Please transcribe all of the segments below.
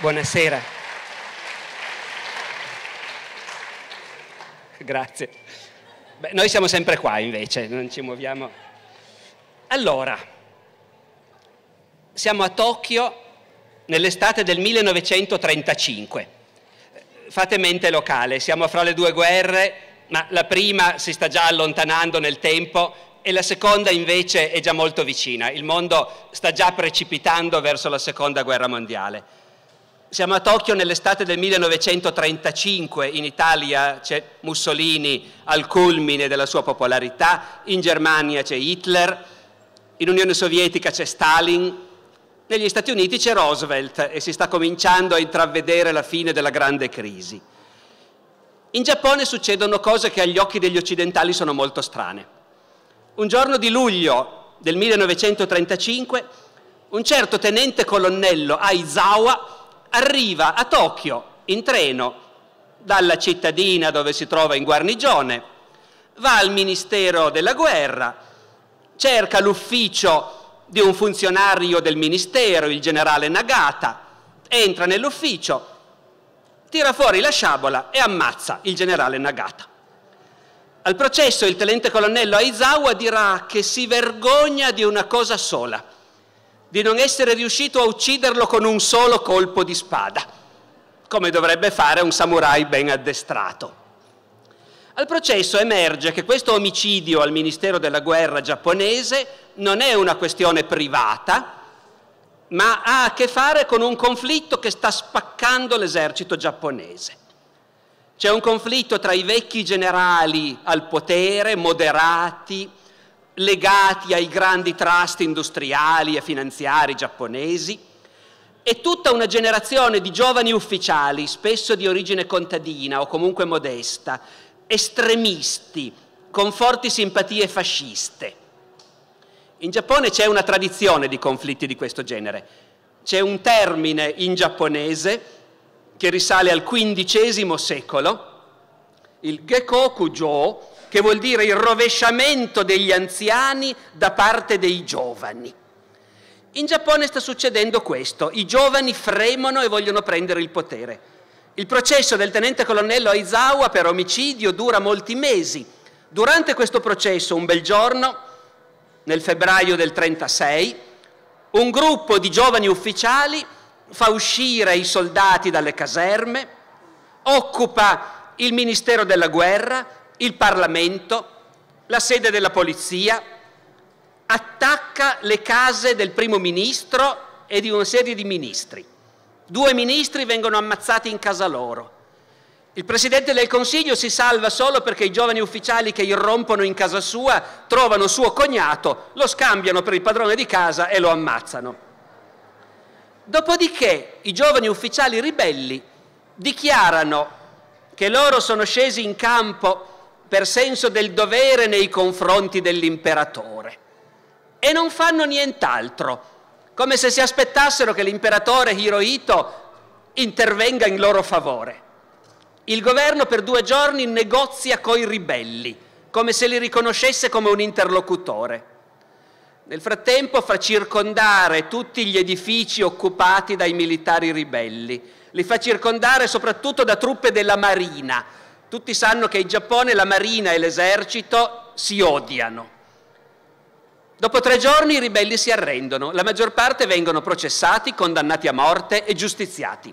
Buonasera. Grazie. Beh, noi siamo sempre qua invece, non ci muoviamo. Allora, siamo a Tokyo nell'estate del 1935. Fate mente locale, siamo fra le due guerre, ma la prima si sta già allontanando nel tempo e la seconda invece è già molto vicina, il mondo sta già precipitando verso la seconda guerra mondiale siamo a Tokyo nell'estate del 1935, in Italia c'è Mussolini al culmine della sua popolarità, in Germania c'è Hitler, in Unione Sovietica c'è Stalin, negli Stati Uniti c'è Roosevelt e si sta cominciando a intravedere la fine della grande crisi. In Giappone succedono cose che agli occhi degli occidentali sono molto strane. Un giorno di luglio del 1935 un certo tenente colonnello Aizawa arriva a Tokyo in treno dalla cittadina dove si trova in guarnigione, va al Ministero della Guerra, cerca l'ufficio di un funzionario del Ministero, il generale Nagata, entra nell'ufficio, tira fuori la sciabola e ammazza il generale Nagata. Al processo il tenente colonnello Aizawa dirà che si vergogna di una cosa sola, di non essere riuscito a ucciderlo con un solo colpo di spada, come dovrebbe fare un samurai ben addestrato. Al processo emerge che questo omicidio al Ministero della Guerra giapponese non è una questione privata, ma ha a che fare con un conflitto che sta spaccando l'esercito giapponese. C'è un conflitto tra i vecchi generali al potere, moderati, legati ai grandi trust industriali e finanziari giapponesi, e tutta una generazione di giovani ufficiali, spesso di origine contadina o comunque modesta, estremisti, con forti simpatie fasciste. In Giappone c'è una tradizione di conflitti di questo genere. C'è un termine in giapponese che risale al XV secolo, il Gekoku-jo, che vuol dire il rovesciamento degli anziani da parte dei giovani. In Giappone sta succedendo questo, i giovani fremono e vogliono prendere il potere. Il processo del tenente colonnello Aizawa per omicidio dura molti mesi. Durante questo processo, un bel giorno, nel febbraio del 1936, un gruppo di giovani ufficiali fa uscire i soldati dalle caserme, occupa il Ministero della Guerra, il Parlamento, la sede della polizia, attacca le case del primo ministro e di una serie di ministri. Due ministri vengono ammazzati in casa loro. Il Presidente del Consiglio si salva solo perché i giovani ufficiali che irrompono in casa sua trovano suo cognato, lo scambiano per il padrone di casa e lo ammazzano. Dopodiché i giovani ufficiali ribelli dichiarano che loro sono scesi in campo per senso del dovere nei confronti dell'imperatore. E non fanno nient'altro, come se si aspettassero che l'imperatore Hirohito intervenga in loro favore. Il governo per due giorni negozia coi ribelli, come se li riconoscesse come un interlocutore. Nel frattempo fa circondare tutti gli edifici occupati dai militari ribelli, li fa circondare soprattutto da truppe della marina, tutti sanno che in Giappone la marina e l'esercito si odiano. Dopo tre giorni i ribelli si arrendono, la maggior parte vengono processati, condannati a morte e giustiziati.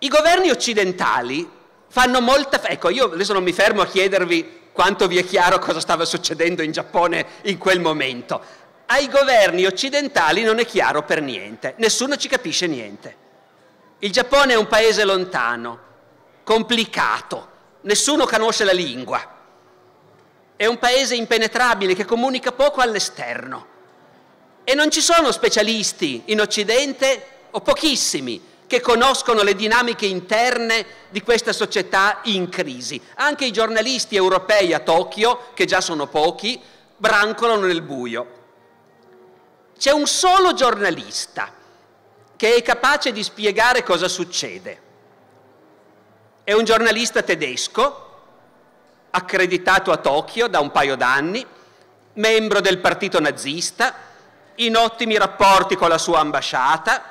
I governi occidentali fanno molta... Ecco, io adesso non mi fermo a chiedervi quanto vi è chiaro cosa stava succedendo in Giappone in quel momento. Ai governi occidentali non è chiaro per niente, nessuno ci capisce niente. Il Giappone è un paese lontano, complicato, nessuno conosce la lingua. È un paese impenetrabile che comunica poco all'esterno. E non ci sono specialisti in Occidente, o pochissimi, che conoscono le dinamiche interne di questa società in crisi. Anche i giornalisti europei a Tokyo, che già sono pochi, brancolano nel buio. C'è un solo giornalista che è capace di spiegare cosa succede. È un giornalista tedesco, accreditato a Tokyo da un paio d'anni, membro del partito nazista, in ottimi rapporti con la sua ambasciata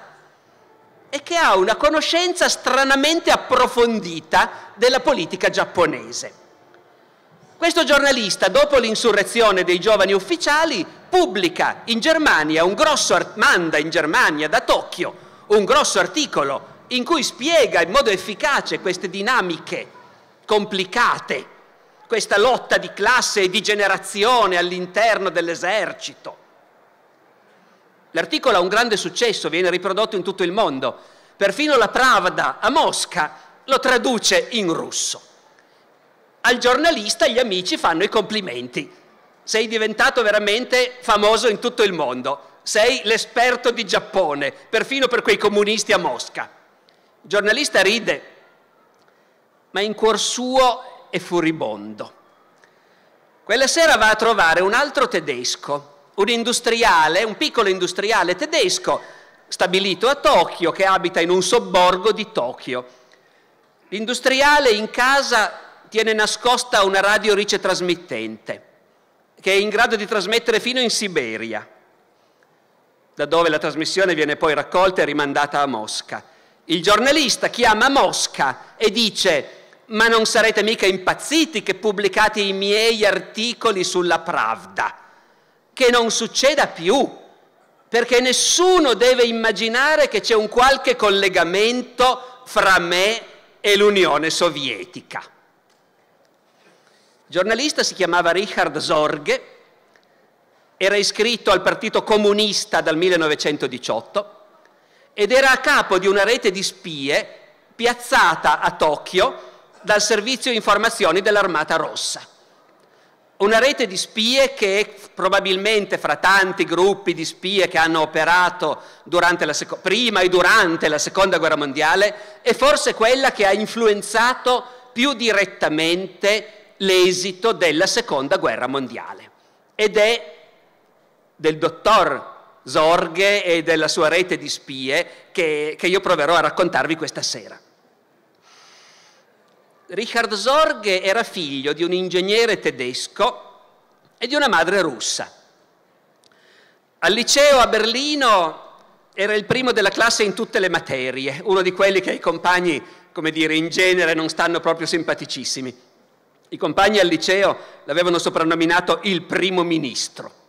e che ha una conoscenza stranamente approfondita della politica giapponese. Questo giornalista, dopo l'insurrezione dei giovani ufficiali, pubblica in Germania un grosso manda in Germania da Tokyo un grosso articolo in cui spiega in modo efficace queste dinamiche complicate, questa lotta di classe e di generazione all'interno dell'esercito. L'articolo ha un grande successo, viene riprodotto in tutto il mondo. Perfino la Pravda a Mosca lo traduce in russo. Al giornalista gli amici fanno i complimenti. Sei diventato veramente famoso in tutto il mondo. Sei l'esperto di Giappone, perfino per quei comunisti a Mosca. Il giornalista ride, ma in cuor suo è furibondo. Quella sera va a trovare un altro tedesco, un industriale, un piccolo industriale tedesco, stabilito a Tokyo, che abita in un sobborgo di Tokyo. L'industriale in casa tiene nascosta una radio ricetrasmittente che è in grado di trasmettere fino in Siberia, da dove la trasmissione viene poi raccolta e rimandata a Mosca. Il giornalista chiama Mosca e dice ma non sarete mica impazziti che pubblicate i miei articoli sulla Pravda. Che non succeda più, perché nessuno deve immaginare che c'è un qualche collegamento fra me e l'Unione Sovietica. Il giornalista si chiamava Richard Sorge, era iscritto al Partito Comunista dal 1918 ed era a capo di una rete di spie piazzata a Tokyo dal servizio informazioni dell'Armata Rossa. Una rete di spie che probabilmente fra tanti gruppi di spie che hanno operato seco- prima e durante la Seconda Guerra Mondiale è forse quella che ha influenzato più direttamente l'esito della Seconda Guerra Mondiale ed è del dottor Zorghe e della sua rete di spie che, che io proverò a raccontarvi questa sera. Richard Zorghe era figlio di un ingegnere tedesco e di una madre russa. Al liceo a Berlino era il primo della classe in tutte le materie, uno di quelli che i compagni, come dire, in genere non stanno proprio simpaticissimi. I compagni al liceo l'avevano soprannominato il primo ministro.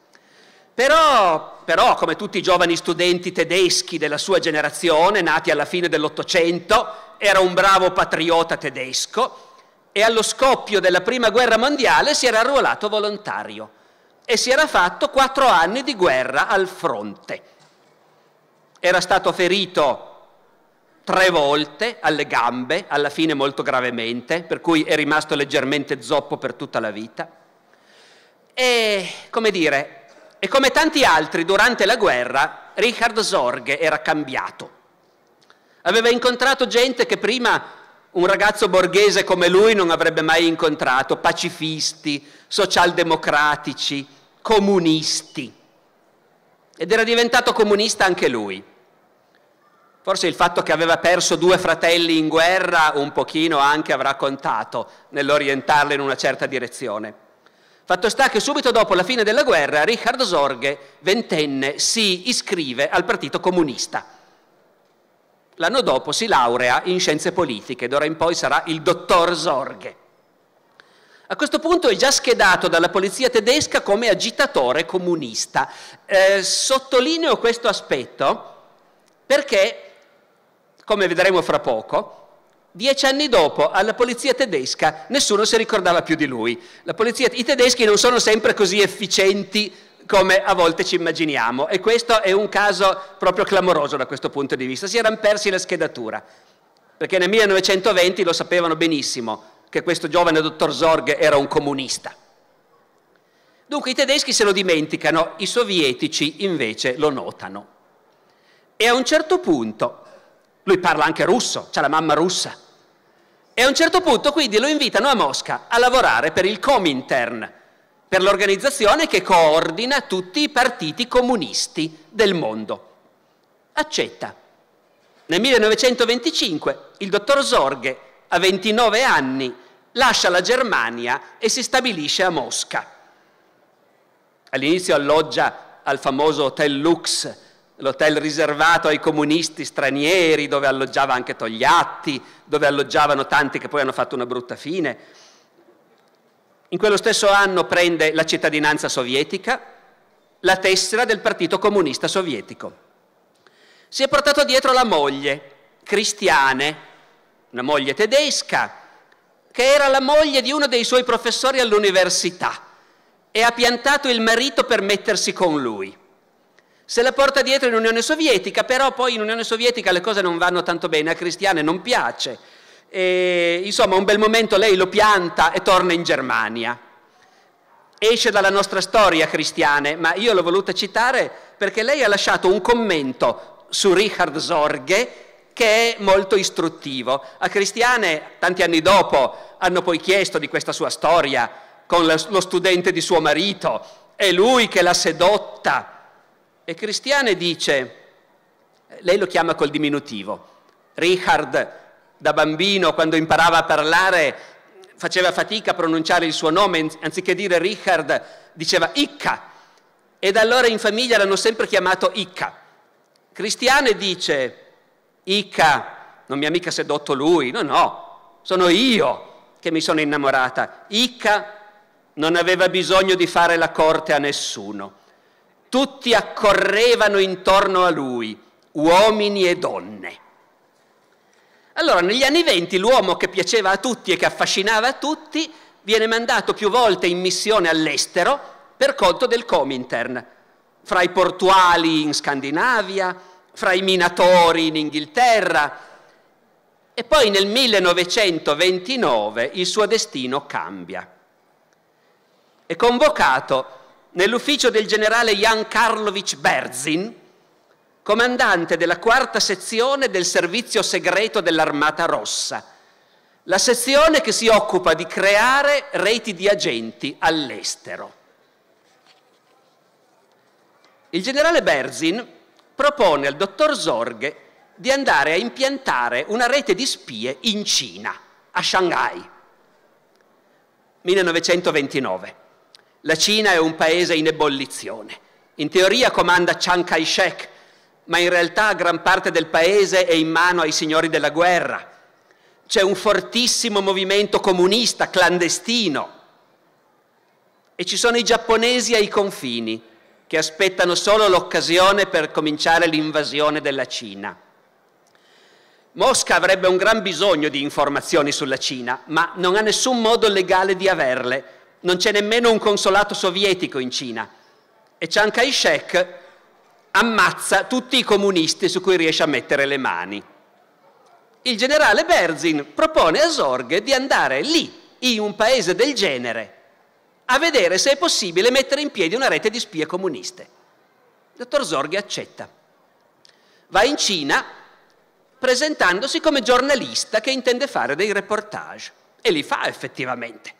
Però, però, come tutti i giovani studenti tedeschi della sua generazione, nati alla fine dell'Ottocento, era un bravo patriota tedesco e allo scoppio della Prima Guerra Mondiale si era arruolato volontario e si era fatto quattro anni di guerra al fronte. Era stato ferito tre volte alle gambe, alla fine molto gravemente, per cui è rimasto leggermente zoppo per tutta la vita. E, come dire, e come tanti altri durante la guerra, Richard Sorge era cambiato. Aveva incontrato gente che prima un ragazzo borghese come lui non avrebbe mai incontrato, pacifisti, socialdemocratici, comunisti. Ed era diventato comunista anche lui. Forse il fatto che aveva perso due fratelli in guerra un pochino anche avrà contato nell'orientarlo in una certa direzione. Fatto sta che subito dopo la fine della guerra Richard Sorge, ventenne, si iscrive al Partito Comunista. L'anno dopo si laurea in scienze politiche, d'ora in poi sarà il dottor Sorge. A questo punto è già schedato dalla polizia tedesca come agitatore comunista. Eh, sottolineo questo aspetto perché, come vedremo fra poco, Dieci anni dopo, alla polizia tedesca, nessuno si ricordava più di lui. Polizia, I tedeschi non sono sempre così efficienti come a volte ci immaginiamo e questo è un caso proprio clamoroso da questo punto di vista. Si erano persi la schedatura, perché nel 1920 lo sapevano benissimo che questo giovane dottor Zorg era un comunista. Dunque i tedeschi se lo dimenticano, i sovietici invece lo notano. E a un certo punto, lui parla anche russo, c'è la mamma russa, e a un certo punto quindi lo invitano a Mosca a lavorare per il Comintern, per l'organizzazione che coordina tutti i partiti comunisti del mondo. Accetta. Nel 1925 il dottor Sorge, a 29 anni, lascia la Germania e si stabilisce a Mosca. All'inizio alloggia al famoso Hotel Lux, l'hotel riservato ai comunisti stranieri, dove alloggiava anche Togliatti, dove alloggiavano tanti che poi hanno fatto una brutta fine. In quello stesso anno prende la cittadinanza sovietica, la tessera del Partito Comunista Sovietico. Si è portato dietro la moglie, cristiane, una moglie tedesca, che era la moglie di uno dei suoi professori all'università e ha piantato il marito per mettersi con lui. Se la porta dietro in Unione Sovietica, però poi in Unione Sovietica le cose non vanno tanto bene, a Cristiane non piace. E, insomma, un bel momento lei lo pianta e torna in Germania. Esce dalla nostra storia cristiane, ma io l'ho voluta citare perché lei ha lasciato un commento su Richard Sorge che è molto istruttivo. A Cristiane, tanti anni dopo, hanno poi chiesto di questa sua storia con lo studente di suo marito, è lui che l'ha sedotta e Cristiane dice, lei lo chiama col diminutivo, Richard da bambino quando imparava a parlare faceva fatica a pronunciare il suo nome, anziché dire Richard diceva Icca e da allora in famiglia l'hanno sempre chiamato Icca. Cristiane dice Icca, non mi ha mica sedotto lui, no no, sono io che mi sono innamorata. Icca non aveva bisogno di fare la corte a nessuno tutti accorrevano intorno a lui, uomini e donne. Allora, negli anni venti l'uomo che piaceva a tutti e che affascinava a tutti viene mandato più volte in missione all'estero per conto del Comintern, fra i portuali in Scandinavia, fra i minatori in Inghilterra. E poi nel 1929 il suo destino cambia. È convocato nell'ufficio del generale Jan Karlovich Berzin, comandante della quarta sezione del servizio segreto dell'Armata Rossa, la sezione che si occupa di creare reti di agenti all'estero. Il generale Berzin propone al dottor Zorghe di andare a impiantare una rete di spie in Cina, a Shanghai, 1929. La Cina è un paese in ebollizione. In teoria comanda Chiang Kai-shek, ma in realtà gran parte del paese è in mano ai signori della guerra. C'è un fortissimo movimento comunista clandestino e ci sono i giapponesi ai confini che aspettano solo l'occasione per cominciare l'invasione della Cina. Mosca avrebbe un gran bisogno di informazioni sulla Cina, ma non ha nessun modo legale di averle non c'è nemmeno un consolato sovietico in Cina. E Chiang Kai-shek ammazza tutti i comunisti su cui riesce a mettere le mani. Il generale Berzin propone a Zorge di andare lì, in un paese del genere, a vedere se è possibile mettere in piedi una rete di spie comuniste. Il dottor Zorge accetta. Va in Cina presentandosi come giornalista che intende fare dei reportage e li fa effettivamente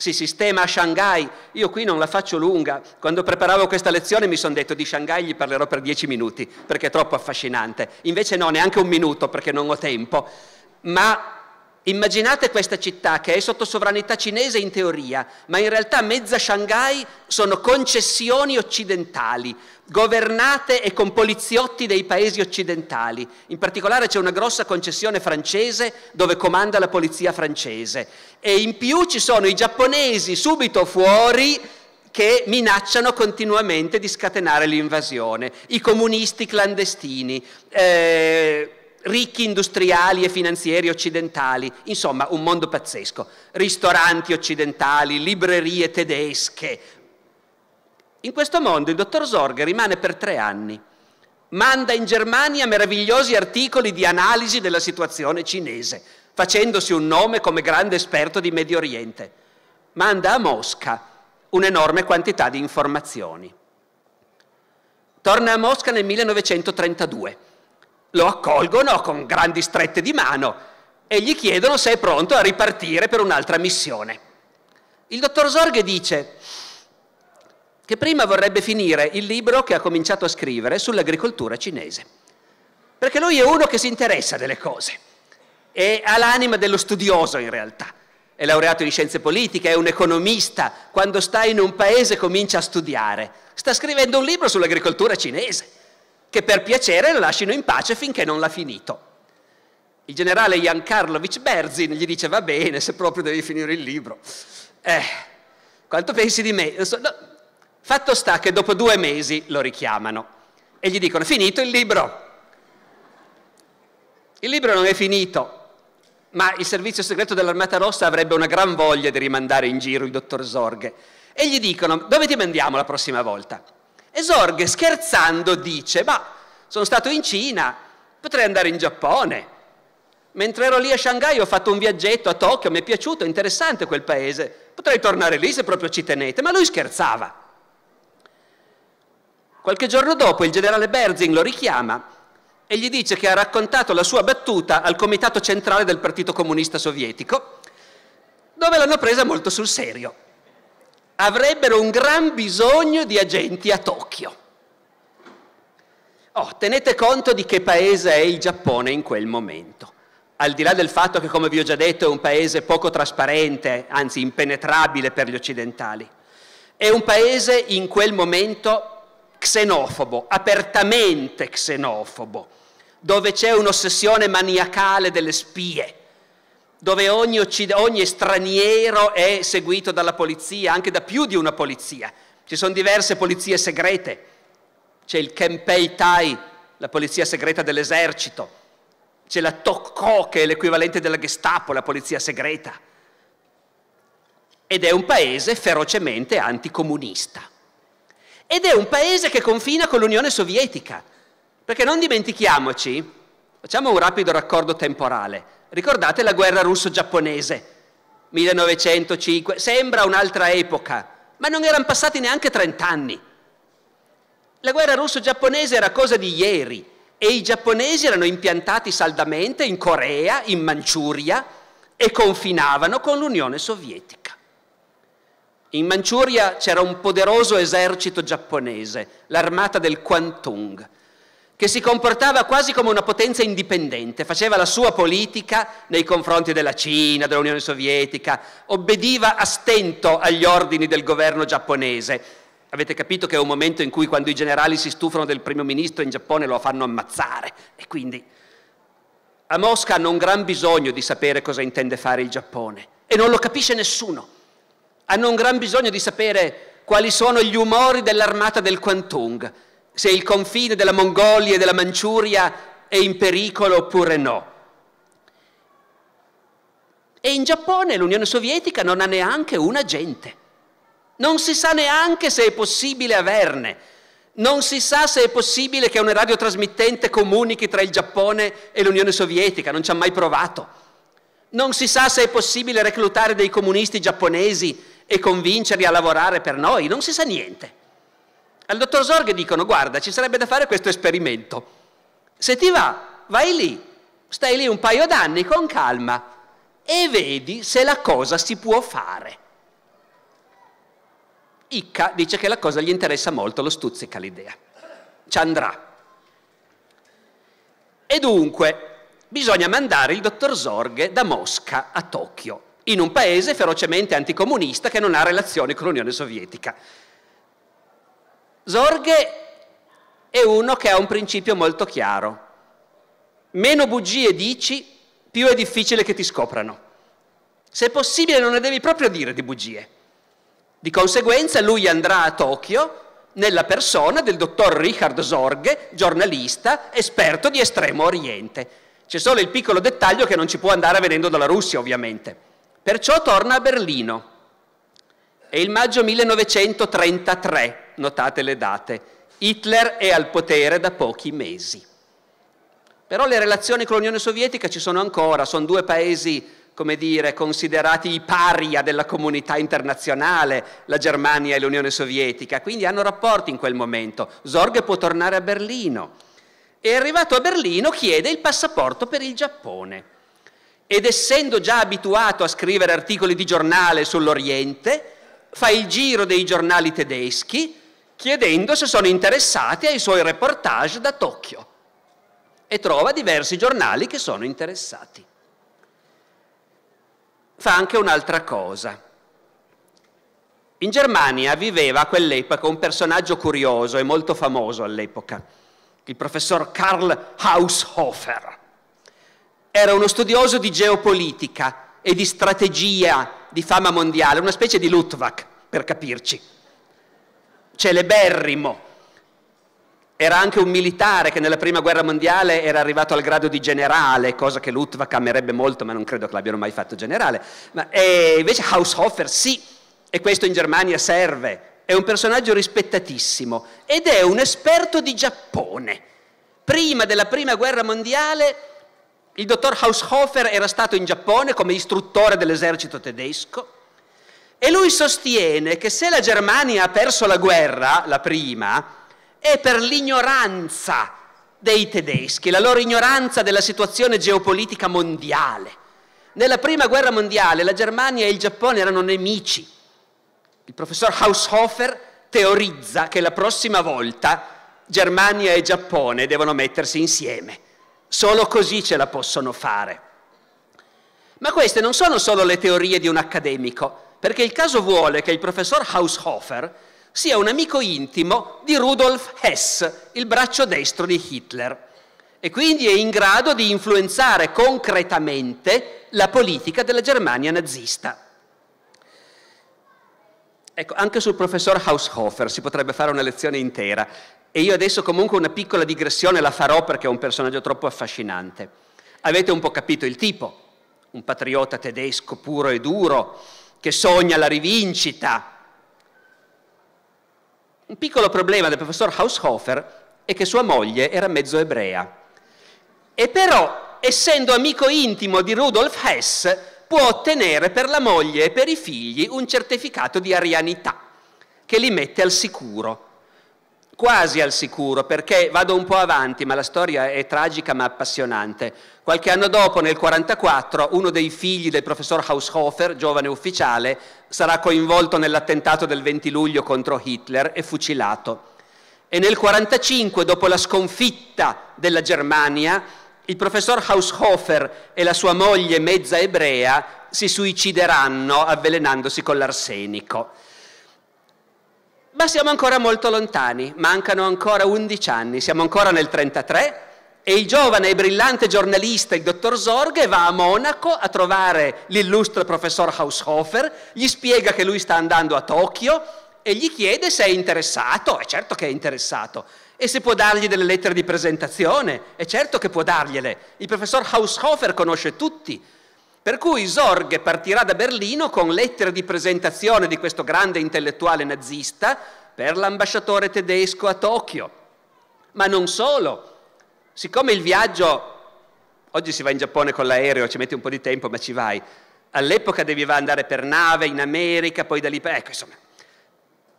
si sistema a Shanghai. Io qui non la faccio lunga. Quando preparavo questa lezione mi sono detto di Shanghai gli parlerò per dieci minuti perché è troppo affascinante. Invece no, neanche un minuto perché non ho tempo. Ma Immaginate questa città che è sotto sovranità cinese in teoria, ma in realtà mezza Shanghai sono concessioni occidentali, governate e con poliziotti dei paesi occidentali. In particolare c'è una grossa concessione francese dove comanda la polizia francese. E in più ci sono i giapponesi subito fuori che minacciano continuamente di scatenare l'invasione, i comunisti clandestini. Eh, ricchi industriali e finanzieri occidentali, insomma un mondo pazzesco, ristoranti occidentali, librerie tedesche. In questo mondo il dottor Sorge rimane per tre anni, manda in Germania meravigliosi articoli di analisi della situazione cinese, facendosi un nome come grande esperto di Medio Oriente, manda a Mosca un'enorme quantità di informazioni. Torna a Mosca nel 1932 lo accolgono con grandi strette di mano e gli chiedono se è pronto a ripartire per un'altra missione. Il dottor Sorghe dice che prima vorrebbe finire il libro che ha cominciato a scrivere sull'agricoltura cinese, perché lui è uno che si interessa delle cose e ha l'anima dello studioso in realtà. È laureato in scienze politiche, è un economista, quando sta in un paese comincia a studiare. Sta scrivendo un libro sull'agricoltura cinese che per piacere lo lasciano in pace finché non l'ha finito. Il generale Jan Karlovic Berzin gli dice va bene se proprio devi finire il libro. Eh, quanto pensi di me? So, no. Fatto sta che dopo due mesi lo richiamano e gli dicono finito il libro. Il libro non è finito, ma il servizio segreto dell'Armata Rossa avrebbe una gran voglia di rimandare in giro il dottor Zorghe. E gli dicono dove ti mandiamo la prossima volta? E Sorge scherzando dice, ma sono stato in Cina, potrei andare in Giappone. Mentre ero lì a Shanghai ho fatto un viaggetto a Tokyo, mi è piaciuto, interessante quel paese, potrei tornare lì se proprio ci tenete, ma lui scherzava. Qualche giorno dopo il generale Berzing lo richiama e gli dice che ha raccontato la sua battuta al comitato centrale del Partito Comunista Sovietico, dove l'hanno presa molto sul serio avrebbero un gran bisogno di agenti a Tokyo. Oh, tenete conto di che paese è il Giappone in quel momento. Al di là del fatto che, come vi ho già detto, è un paese poco trasparente, anzi impenetrabile per gli occidentali, è un paese in quel momento xenofobo, apertamente xenofobo, dove c'è un'ossessione maniacale delle spie dove ogni, occid- ogni straniero è seguito dalla polizia, anche da più di una polizia. Ci sono diverse polizie segrete, c'è il Kempei Tai, la polizia segreta dell'esercito, c'è la Tokko che è l'equivalente della Gestapo, la polizia segreta. Ed è un paese ferocemente anticomunista. Ed è un paese che confina con l'Unione Sovietica, perché non dimentichiamoci, facciamo un rapido raccordo temporale, Ricordate la guerra russo-giapponese, 1905, sembra un'altra epoca, ma non erano passati neanche 30 anni. La guerra russo-giapponese era cosa di ieri e i giapponesi erano impiantati saldamente in Corea, in Manciuria e confinavano con l'Unione Sovietica. In Manciuria c'era un poderoso esercito giapponese, l'armata del Kwantung che si comportava quasi come una potenza indipendente, faceva la sua politica nei confronti della Cina, dell'Unione Sovietica, obbediva a stento agli ordini del governo giapponese. Avete capito che è un momento in cui quando i generali si stufano del primo ministro in Giappone lo fanno ammazzare e quindi a Mosca hanno un gran bisogno di sapere cosa intende fare il Giappone e non lo capisce nessuno. Hanno un gran bisogno di sapere quali sono gli umori dell'armata del Kwantung se il confine della Mongolia e della Manciuria è in pericolo oppure no. E in Giappone l'Unione Sovietica non ha neanche un agente. Non si sa neanche se è possibile averne. Non si sa se è possibile che una radiotrasmittente comunichi tra il Giappone e l'Unione Sovietica, non ci ha mai provato. Non si sa se è possibile reclutare dei comunisti giapponesi e convincerli a lavorare per noi, non si sa niente. Al dottor Sorge dicono guarda ci sarebbe da fare questo esperimento. Se ti va, vai lì, stai lì un paio d'anni con calma e vedi se la cosa si può fare. Icca dice che la cosa gli interessa molto, lo stuzzica l'idea. Ci andrà. E dunque bisogna mandare il dottor Sorge da Mosca a Tokyo, in un paese ferocemente anticomunista che non ha relazioni con l'Unione Sovietica. Zorghe è uno che ha un principio molto chiaro. Meno bugie dici, più è difficile che ti scoprano. Se possibile non ne devi proprio dire di bugie. Di conseguenza lui andrà a Tokyo nella persona del dottor Richard Zorghe, giornalista, esperto di estremo oriente. C'è solo il piccolo dettaglio che non ci può andare venendo dalla Russia, ovviamente. Perciò torna a Berlino è il maggio 1933, notate le date. Hitler è al potere da pochi mesi. Però le relazioni con l'Unione Sovietica ci sono ancora, sono due paesi come dire, considerati i paria della comunità internazionale, la Germania e l'Unione Sovietica, quindi hanno rapporti in quel momento. Zorg può tornare a Berlino e arrivato a Berlino chiede il passaporto per il Giappone. Ed essendo già abituato a scrivere articoli di giornale sull'Oriente, fa il giro dei giornali tedeschi chiedendo se sono interessati ai suoi reportage da Tokyo e trova diversi giornali che sono interessati. Fa anche un'altra cosa. In Germania viveva a quell'epoca un personaggio curioso e molto famoso all'epoca, il professor Karl Haushofer. Era uno studioso di geopolitica e di strategia di fama mondiale, una specie di Luttwak, per capirci, celeberrimo. Era anche un militare che nella prima guerra mondiale era arrivato al grado di generale, cosa che Luttwak amerebbe molto, ma non credo che l'abbiano mai fatto generale. Ma, invece Haushofer sì, e questo in Germania serve. È un personaggio rispettatissimo ed è un esperto di Giappone. Prima della prima guerra mondiale il dottor Haushofer era stato in Giappone come istruttore dell'esercito tedesco e lui sostiene che se la Germania ha perso la guerra, la prima, è per l'ignoranza dei tedeschi, la loro ignoranza della situazione geopolitica mondiale. Nella prima guerra mondiale la Germania e il Giappone erano nemici. Il professor Haushofer teorizza che la prossima volta Germania e Giappone devono mettersi insieme Solo così ce la possono fare. Ma queste non sono solo le teorie di un accademico, perché il caso vuole che il professor Haushofer sia un amico intimo di Rudolf Hess, il braccio destro di Hitler, e quindi è in grado di influenzare concretamente la politica della Germania nazista. Ecco, anche sul professor Haushofer si potrebbe fare una lezione intera e io adesso comunque una piccola digressione la farò perché è un personaggio troppo affascinante. Avete un po' capito il tipo, un patriota tedesco puro e duro che sogna la rivincita. Un piccolo problema del professor Haushofer è che sua moglie era mezzo ebrea e però, essendo amico intimo di Rudolf Hess, può ottenere per la moglie e per i figli un certificato di arianità che li mette al sicuro, quasi al sicuro, perché vado un po' avanti, ma la storia è tragica ma appassionante. Qualche anno dopo, nel 1944, uno dei figli del professor Haushofer, giovane ufficiale, sarà coinvolto nell'attentato del 20 luglio contro Hitler e fucilato. E nel 1945, dopo la sconfitta della Germania, il professor Haushofer e la sua moglie mezza ebrea si suicideranno avvelenandosi con l'arsenico. Ma siamo ancora molto lontani, mancano ancora 11 anni, siamo ancora nel 33 e il giovane e brillante giornalista, il dottor Sorge, va a Monaco a trovare l'illustre professor Haushofer, gli spiega che lui sta andando a Tokyo e gli chiede se è interessato, è certo che è interessato, e se può dargli delle lettere di presentazione, è certo che può dargliele. Il professor Haushofer conosce tutti. Per cui Zorg partirà da Berlino con lettere di presentazione di questo grande intellettuale nazista per l'ambasciatore tedesco a Tokyo. Ma non solo. Siccome il viaggio, oggi si va in Giappone con l'aereo, ci metti un po' di tempo, ma ci vai. All'epoca devi andare per nave in America, poi da lì per... Ecco, insomma,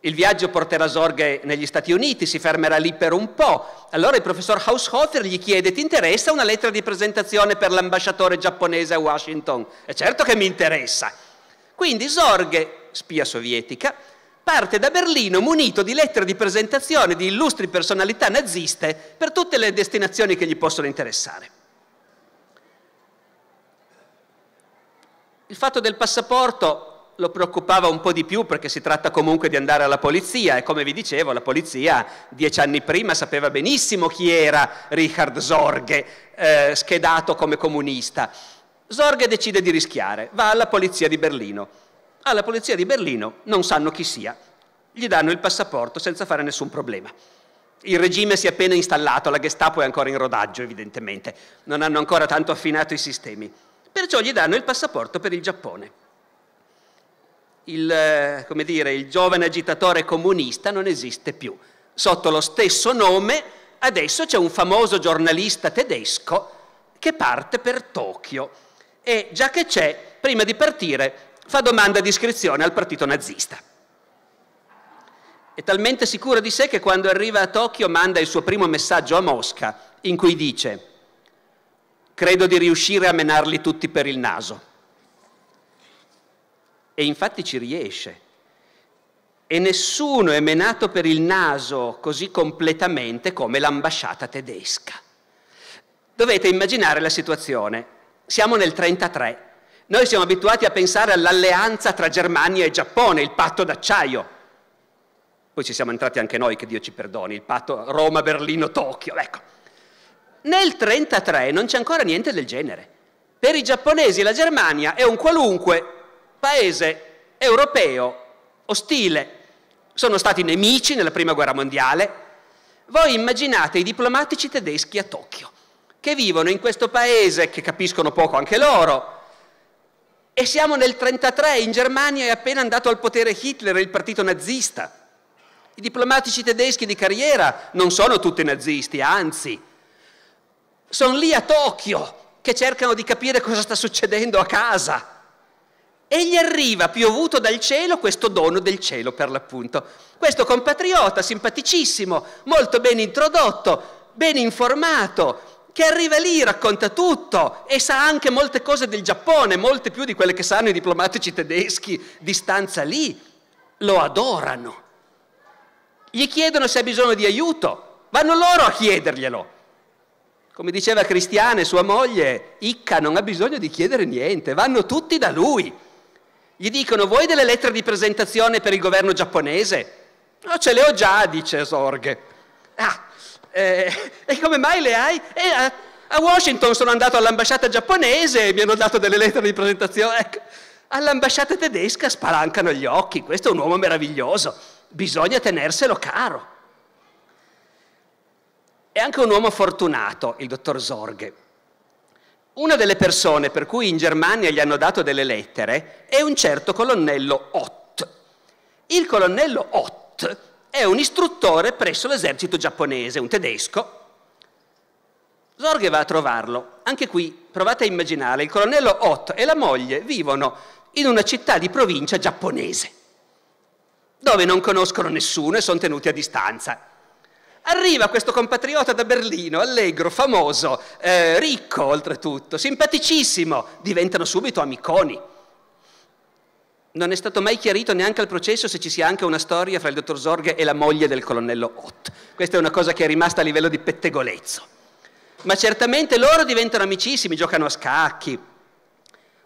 il viaggio porterà Sorge negli Stati Uniti, si fermerà lì per un po'. Allora il professor Haushofer gli chiede, ti interessa una lettera di presentazione per l'ambasciatore giapponese a Washington? E eh, certo che mi interessa. Quindi Sorge, spia sovietica, parte da Berlino munito di lettere di presentazione di illustri personalità naziste per tutte le destinazioni che gli possono interessare. Il fatto del passaporto lo preoccupava un po' di più perché si tratta comunque di andare alla polizia e come vi dicevo la polizia dieci anni prima sapeva benissimo chi era Richard Sorge, eh, schedato come comunista. Sorge decide di rischiare, va alla polizia di Berlino. Alla polizia di Berlino non sanno chi sia, gli danno il passaporto senza fare nessun problema. Il regime si è appena installato, la Gestapo è ancora in rodaggio evidentemente, non hanno ancora tanto affinato i sistemi. Perciò gli danno il passaporto per il Giappone il, eh, dire, il giovane agitatore comunista non esiste più. Sotto lo stesso nome adesso c'è un famoso giornalista tedesco che parte per Tokyo e già che c'è, prima di partire, fa domanda di iscrizione al partito nazista. È talmente sicuro di sé che quando arriva a Tokyo manda il suo primo messaggio a Mosca in cui dice credo di riuscire a menarli tutti per il naso. E infatti ci riesce. E nessuno è menato per il naso così completamente come l'ambasciata tedesca. Dovete immaginare la situazione. Siamo nel 1933. Noi siamo abituati a pensare all'alleanza tra Germania e Giappone, il patto d'acciaio. Poi ci siamo entrati anche noi, che Dio ci perdoni, il patto Roma-Berlino-Tokyo, ecco. Nel 1933 non c'è ancora niente del genere. Per i giapponesi la Germania è un qualunque paese europeo ostile. Sono stati nemici nella Prima Guerra Mondiale. Voi immaginate i diplomatici tedeschi a Tokyo, che vivono in questo paese, che capiscono poco anche loro, e siamo nel 1933, in Germania è appena andato al potere Hitler il partito nazista. I diplomatici tedeschi di carriera non sono tutti nazisti, anzi, sono lì a Tokyo che cercano di capire cosa sta succedendo a casa e gli arriva piovuto dal cielo questo dono del cielo per l'appunto. Questo compatriota simpaticissimo, molto ben introdotto, ben informato, che arriva lì, racconta tutto e sa anche molte cose del Giappone, molte più di quelle che sanno i diplomatici tedeschi di stanza lì. Lo adorano. Gli chiedono se ha bisogno di aiuto, vanno loro a chiederglielo. Come diceva Cristiane, sua moglie, Icca non ha bisogno di chiedere niente, vanno tutti da lui. Gli dicono, vuoi delle lettere di presentazione per il governo giapponese? No, ce le ho già, dice Sorg. Ah, eh, e come mai le hai? Eh, a, a Washington sono andato all'ambasciata giapponese e mi hanno dato delle lettere di presentazione. Ecco. All'ambasciata tedesca spalancano gli occhi, questo è un uomo meraviglioso, bisogna tenerselo caro. È anche un uomo fortunato, il dottor Sorge, una delle persone per cui in Germania gli hanno dato delle lettere è un certo colonnello Ott. Il colonnello Ott è un istruttore presso l'esercito giapponese, un tedesco. Zorge va a trovarlo. Anche qui provate a immaginare, il colonnello Ott e la moglie vivono in una città di provincia giapponese, dove non conoscono nessuno e sono tenuti a distanza. Arriva questo compatriota da Berlino, allegro, famoso, eh, ricco oltretutto, simpaticissimo, diventano subito amiconi. Non è stato mai chiarito neanche al processo se ci sia anche una storia fra il dottor Zorge e la moglie del colonnello Ott. Questa è una cosa che è rimasta a livello di pettegolezzo. Ma certamente loro diventano amicissimi, giocano a scacchi.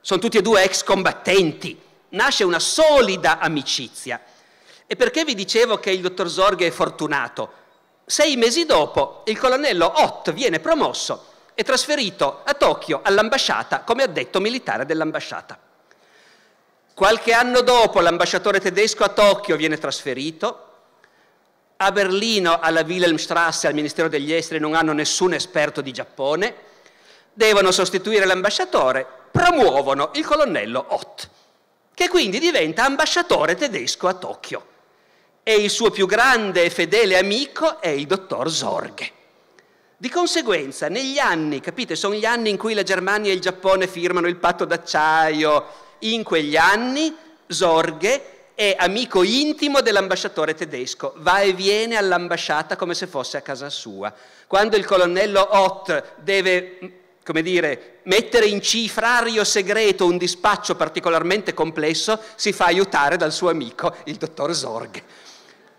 Sono tutti e due ex combattenti. Nasce una solida amicizia. E perché vi dicevo che il dottor Zorge è fortunato? Sei mesi dopo il colonnello Ott viene promosso e trasferito a Tokyo all'ambasciata come addetto militare dell'ambasciata. Qualche anno dopo l'ambasciatore tedesco a Tokyo viene trasferito, a Berlino alla Wilhelmstrasse al Ministero degli Esteri non hanno nessun esperto di Giappone, devono sostituire l'ambasciatore, promuovono il colonnello Ott, che quindi diventa ambasciatore tedesco a Tokyo e il suo più grande e fedele amico è il dottor Sorge. Di conseguenza, negli anni, capite, sono gli anni in cui la Germania e il Giappone firmano il patto d'acciaio, in quegli anni Sorge è amico intimo dell'ambasciatore tedesco, va e viene all'ambasciata come se fosse a casa sua. Quando il colonnello Ott deve, come dire, mettere in cifrario segreto un dispaccio particolarmente complesso, si fa aiutare dal suo amico, il dottor Zorg.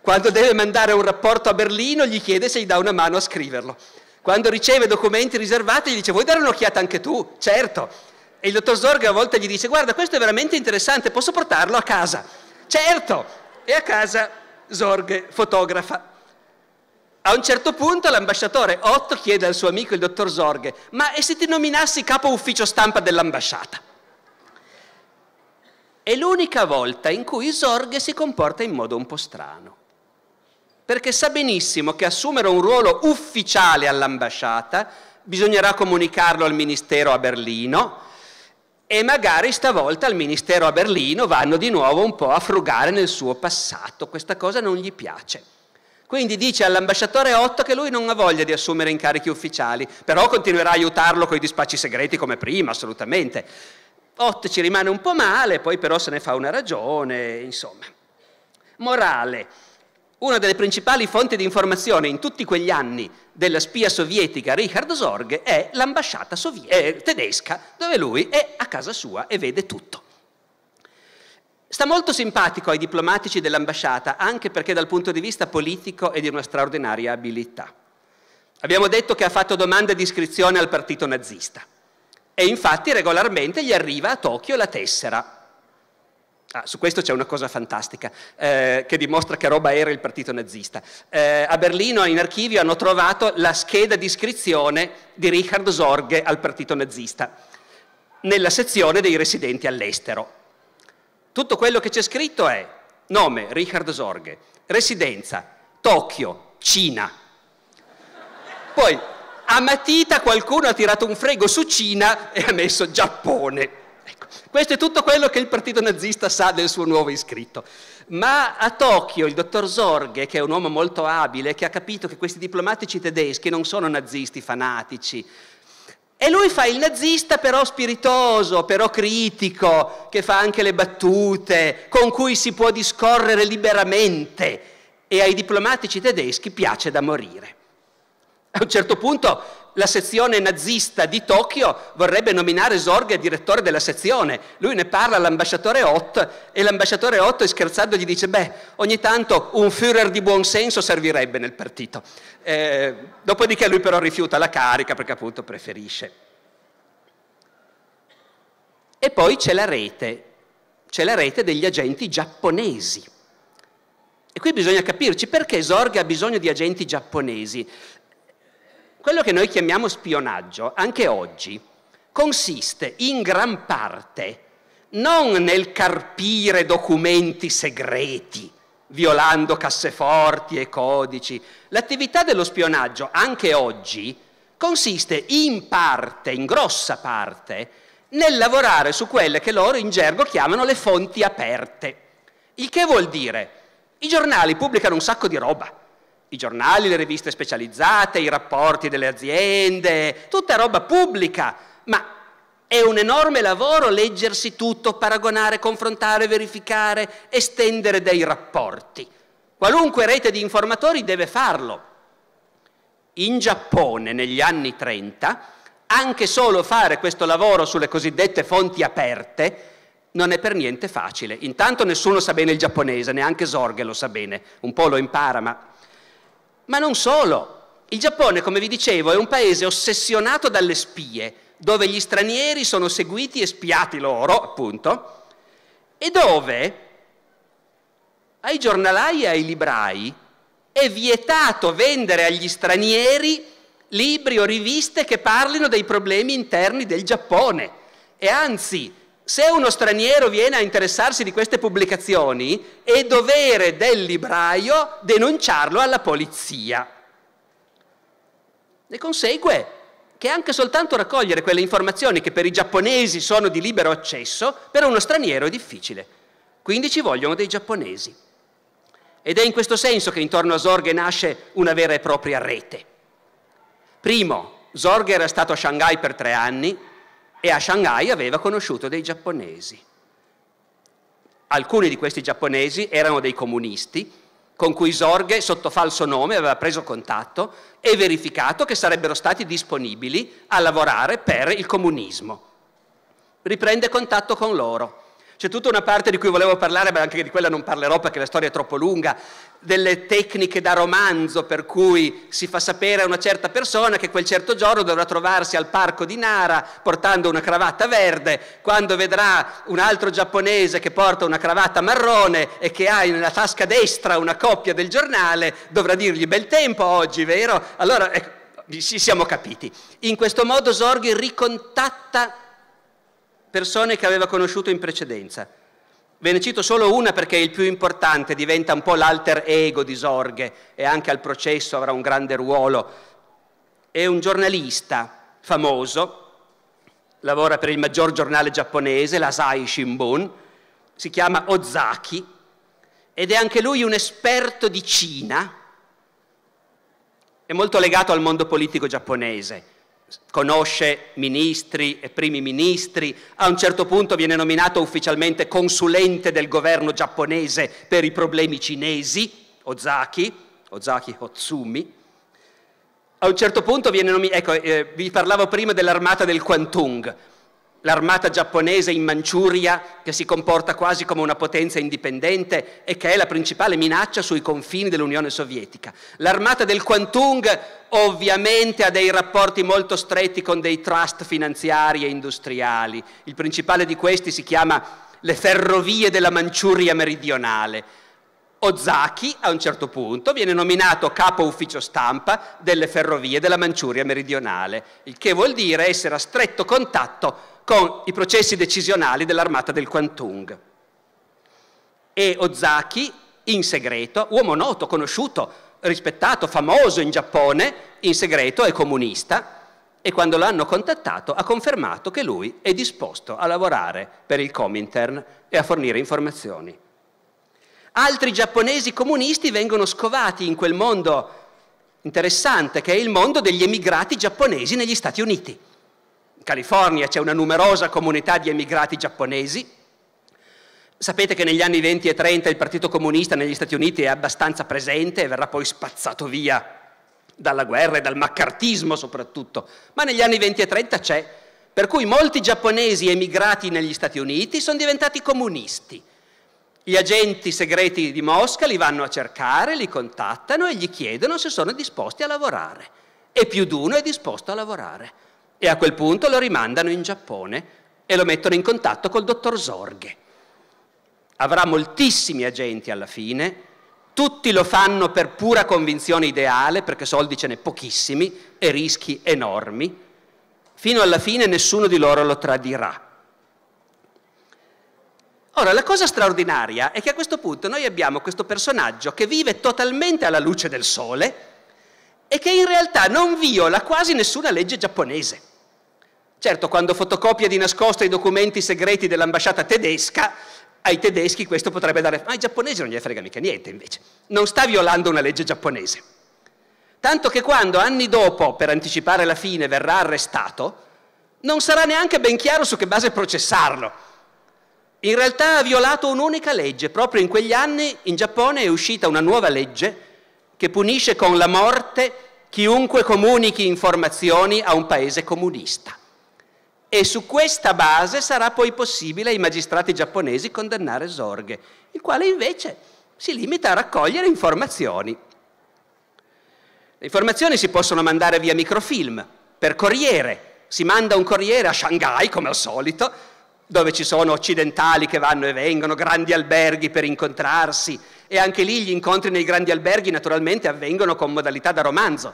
Quando deve mandare un rapporto a Berlino gli chiede se gli dà una mano a scriverlo. Quando riceve documenti riservati gli dice vuoi dare un'occhiata anche tu? Certo. E il dottor Zorga a volte gli dice guarda questo è veramente interessante, posso portarlo a casa? Certo. E a casa Zorge fotografa. A un certo punto l'ambasciatore Otto chiede al suo amico il dottor Zorge ma e se ti nominassi capo ufficio stampa dell'ambasciata? È l'unica volta in cui Zorge si comporta in modo un po' strano perché sa benissimo che assumere un ruolo ufficiale all'ambasciata bisognerà comunicarlo al Ministero a Berlino e magari stavolta al Ministero a Berlino vanno di nuovo un po' a frugare nel suo passato, questa cosa non gli piace. Quindi dice all'ambasciatore Otto che lui non ha voglia di assumere incarichi ufficiali, però continuerà a aiutarlo con i dispacci segreti come prima, assolutamente. Otto ci rimane un po' male, poi però se ne fa una ragione, insomma. Morale. Una delle principali fonti di informazione in tutti quegli anni della spia sovietica Richard Sorge è l'ambasciata sovie- eh, tedesca dove lui è a casa sua e vede tutto. Sta molto simpatico ai diplomatici dell'ambasciata anche perché dal punto di vista politico è di una straordinaria abilità. Abbiamo detto che ha fatto domanda di iscrizione al partito nazista e infatti regolarmente gli arriva a Tokyo la tessera Ah, su questo c'è una cosa fantastica eh, che dimostra che roba era il partito nazista. Eh, a Berlino in archivio hanno trovato la scheda di iscrizione di Richard Sorge al partito nazista nella sezione dei residenti all'estero. Tutto quello che c'è scritto è nome Richard Sorge, residenza Tokyo, Cina. Poi a matita qualcuno ha tirato un frego su Cina e ha messo Giappone. Questo è tutto quello che il partito nazista sa del suo nuovo iscritto. Ma a Tokyo il dottor Sorge, che è un uomo molto abile, che ha capito che questi diplomatici tedeschi non sono nazisti fanatici, e lui fa il nazista però spiritoso, però critico, che fa anche le battute, con cui si può discorrere liberamente. E ai diplomatici tedeschi piace da morire. A un certo punto la sezione nazista di Tokyo vorrebbe nominare Zorga direttore della sezione. Lui ne parla all'ambasciatore Ott e l'ambasciatore Ott scherzando gli dice beh, ogni tanto un Führer di buonsenso servirebbe nel partito. Eh, dopodiché lui però rifiuta la carica perché appunto preferisce. E poi c'è la rete, c'è la rete degli agenti giapponesi. E qui bisogna capirci perché Zorga ha bisogno di agenti giapponesi. Quello che noi chiamiamo spionaggio, anche oggi, consiste in gran parte non nel carpire documenti segreti, violando casseforti e codici. L'attività dello spionaggio, anche oggi, consiste in parte, in grossa parte, nel lavorare su quelle che loro in gergo chiamano le fonti aperte. Il che vuol dire? I giornali pubblicano un sacco di roba, i giornali, le riviste specializzate, i rapporti delle aziende, tutta roba pubblica, ma è un enorme lavoro leggersi tutto, paragonare, confrontare, verificare, estendere dei rapporti. Qualunque rete di informatori deve farlo. In Giappone, negli anni 30, anche solo fare questo lavoro sulle cosiddette fonti aperte non è per niente facile. Intanto nessuno sa bene il giapponese, neanche Sorge lo sa bene, un po' lo impara, ma ma non solo. Il Giappone, come vi dicevo, è un paese ossessionato dalle spie, dove gli stranieri sono seguiti e spiati loro, appunto, e dove ai giornalai e ai librai è vietato vendere agli stranieri libri o riviste che parlino dei problemi interni del Giappone. E anzi, se uno straniero viene a interessarsi di queste pubblicazioni, è dovere del libraio denunciarlo alla polizia. Ne consegue che anche soltanto raccogliere quelle informazioni che per i giapponesi sono di libero accesso, per uno straniero è difficile. Quindi ci vogliono dei giapponesi. Ed è in questo senso che intorno a Zorghe nasce una vera e propria rete. Primo, Zorghe era stato a Shanghai per tre anni, e a Shanghai aveva conosciuto dei giapponesi. Alcuni di questi giapponesi erano dei comunisti con cui Sorge, sotto falso nome, aveva preso contatto e verificato che sarebbero stati disponibili a lavorare per il comunismo. Riprende contatto con loro c'è tutta una parte di cui volevo parlare, ma anche di quella non parlerò perché la storia è troppo lunga, delle tecniche da romanzo per cui si fa sapere a una certa persona che quel certo giorno dovrà trovarsi al parco di Nara portando una cravatta verde, quando vedrà un altro giapponese che porta una cravatta marrone e che ha nella tasca destra una coppia del giornale, dovrà dirgli bel tempo oggi, vero? Allora, ecco, ci siamo capiti. In questo modo Zorghi ricontatta persone che aveva conosciuto in precedenza. Ve ne cito solo una perché è il più importante diventa un po' l'alter ego di Sorghe e anche al processo avrà un grande ruolo. È un giornalista famoso, lavora per il maggior giornale giapponese, l'Asai Shimbun, si chiama Ozaki ed è anche lui un esperto di Cina, è molto legato al mondo politico giapponese conosce ministri e primi ministri, a un certo punto viene nominato ufficialmente consulente del governo giapponese per i problemi cinesi, Ozaki, Ozaki Hotsumi. A un certo punto viene nominato, ecco, eh, vi parlavo prima dell'armata del Kwantung, l'armata giapponese in Manciuria che si comporta quasi come una potenza indipendente e che è la principale minaccia sui confini dell'Unione Sovietica. L'armata del Kwantung ovviamente ha dei rapporti molto stretti con dei trust finanziari e industriali. Il principale di questi si chiama le ferrovie della Manciuria meridionale Ozaki a un certo punto viene nominato capo ufficio stampa delle ferrovie della Manciuria meridionale, il che vuol dire essere a stretto contatto con i processi decisionali dell'armata del Kwantung. E Ozaki, in segreto, uomo noto, conosciuto, rispettato, famoso in Giappone, in segreto è comunista e quando l'hanno contattato ha confermato che lui è disposto a lavorare per il Comintern e a fornire informazioni altri giapponesi comunisti vengono scovati in quel mondo interessante che è il mondo degli emigrati giapponesi negli Stati Uniti. In California c'è una numerosa comunità di emigrati giapponesi. Sapete che negli anni 20 e 30 il Partito Comunista negli Stati Uniti è abbastanza presente e verrà poi spazzato via dalla guerra e dal maccartismo soprattutto, ma negli anni 20 e 30 c'è, per cui molti giapponesi emigrati negli Stati Uniti sono diventati comunisti gli agenti segreti di Mosca li vanno a cercare, li contattano e gli chiedono se sono disposti a lavorare. E più di uno è disposto a lavorare. E a quel punto lo rimandano in Giappone e lo mettono in contatto col dottor Sorghe. Avrà moltissimi agenti alla fine, tutti lo fanno per pura convinzione ideale, perché soldi ce n'è pochissimi e rischi enormi. Fino alla fine nessuno di loro lo tradirà Ora, la cosa straordinaria è che a questo punto noi abbiamo questo personaggio che vive totalmente alla luce del sole e che in realtà non viola quasi nessuna legge giapponese. Certo, quando fotocopia di nascosto i documenti segreti dell'ambasciata tedesca, ai tedeschi questo potrebbe dare... Ma ai giapponesi non gli frega mica niente, invece. Non sta violando una legge giapponese. Tanto che quando, anni dopo, per anticipare la fine, verrà arrestato, non sarà neanche ben chiaro su che base processarlo in realtà ha violato un'unica legge. Proprio in quegli anni in Giappone è uscita una nuova legge che punisce con la morte chiunque comunichi informazioni a un paese comunista. E su questa base sarà poi possibile ai magistrati giapponesi condannare Zorghe, il quale invece si limita a raccogliere informazioni. Le informazioni si possono mandare via microfilm, per corriere. Si manda un corriere a Shanghai, come al solito, dove ci sono occidentali che vanno e vengono, grandi alberghi per incontrarsi e anche lì gli incontri nei grandi alberghi naturalmente avvengono con modalità da romanzo.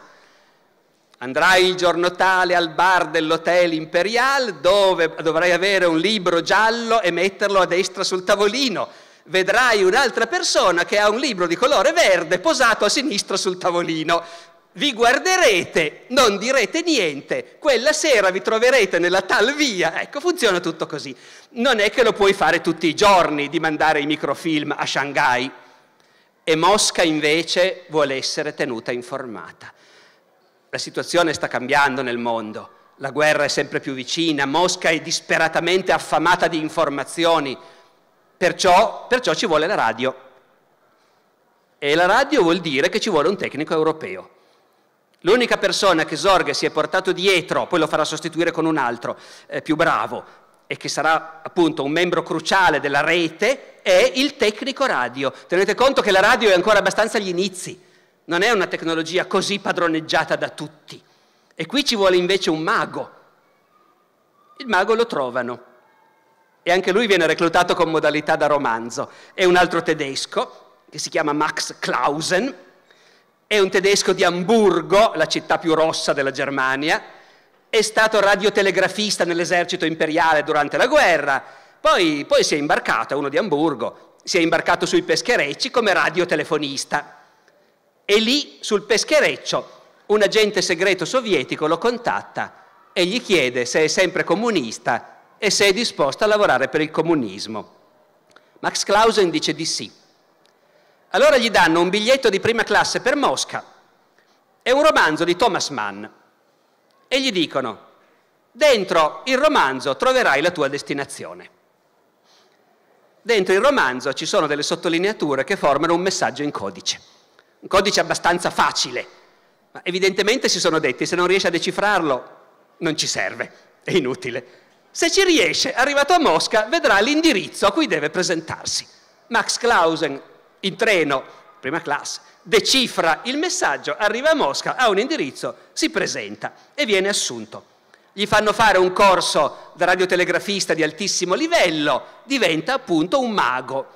Andrai il giorno tale al bar dell'Hotel Imperial dove dovrai avere un libro giallo e metterlo a destra sul tavolino. Vedrai un'altra persona che ha un libro di colore verde posato a sinistra sul tavolino vi guarderete, non direte niente, quella sera vi troverete nella tal via, ecco funziona tutto così. Non è che lo puoi fare tutti i giorni di mandare i microfilm a Shanghai e Mosca invece vuole essere tenuta informata. La situazione sta cambiando nel mondo, la guerra è sempre più vicina, Mosca è disperatamente affamata di informazioni, perciò, perciò ci vuole la radio. E la radio vuol dire che ci vuole un tecnico europeo L'unica persona che Zorghe si è portato dietro, poi lo farà sostituire con un altro eh, più bravo e che sarà appunto un membro cruciale della rete, è il tecnico radio. Tenete conto che la radio è ancora abbastanza agli inizi, non è una tecnologia così padroneggiata da tutti. E qui ci vuole invece un mago. Il mago lo trovano e anche lui viene reclutato con modalità da romanzo. È un altro tedesco che si chiama Max Clausen è un tedesco di Amburgo, la città più rossa della Germania, è stato radiotelegrafista nell'esercito imperiale durante la guerra, poi, poi si è imbarcato, uno di Amburgo, si è imbarcato sui pescherecci come radiotelefonista. E lì, sul peschereccio, un agente segreto sovietico lo contatta e gli chiede se è sempre comunista e se è disposto a lavorare per il comunismo. Max Clausen dice di sì. Allora gli danno un biglietto di prima classe per Mosca e un romanzo di Thomas Mann e gli dicono, dentro il romanzo troverai la tua destinazione. Dentro il romanzo ci sono delle sottolineature che formano un messaggio in codice, un codice abbastanza facile, ma evidentemente si sono detti, se non riesce a decifrarlo non ci serve, è inutile. Se ci riesce, arrivato a Mosca, vedrà l'indirizzo a cui deve presentarsi. Max Clausen in treno, prima classe, decifra il messaggio, arriva a Mosca, ha un indirizzo, si presenta e viene assunto. Gli fanno fare un corso da radiotelegrafista di altissimo livello, diventa appunto un mago.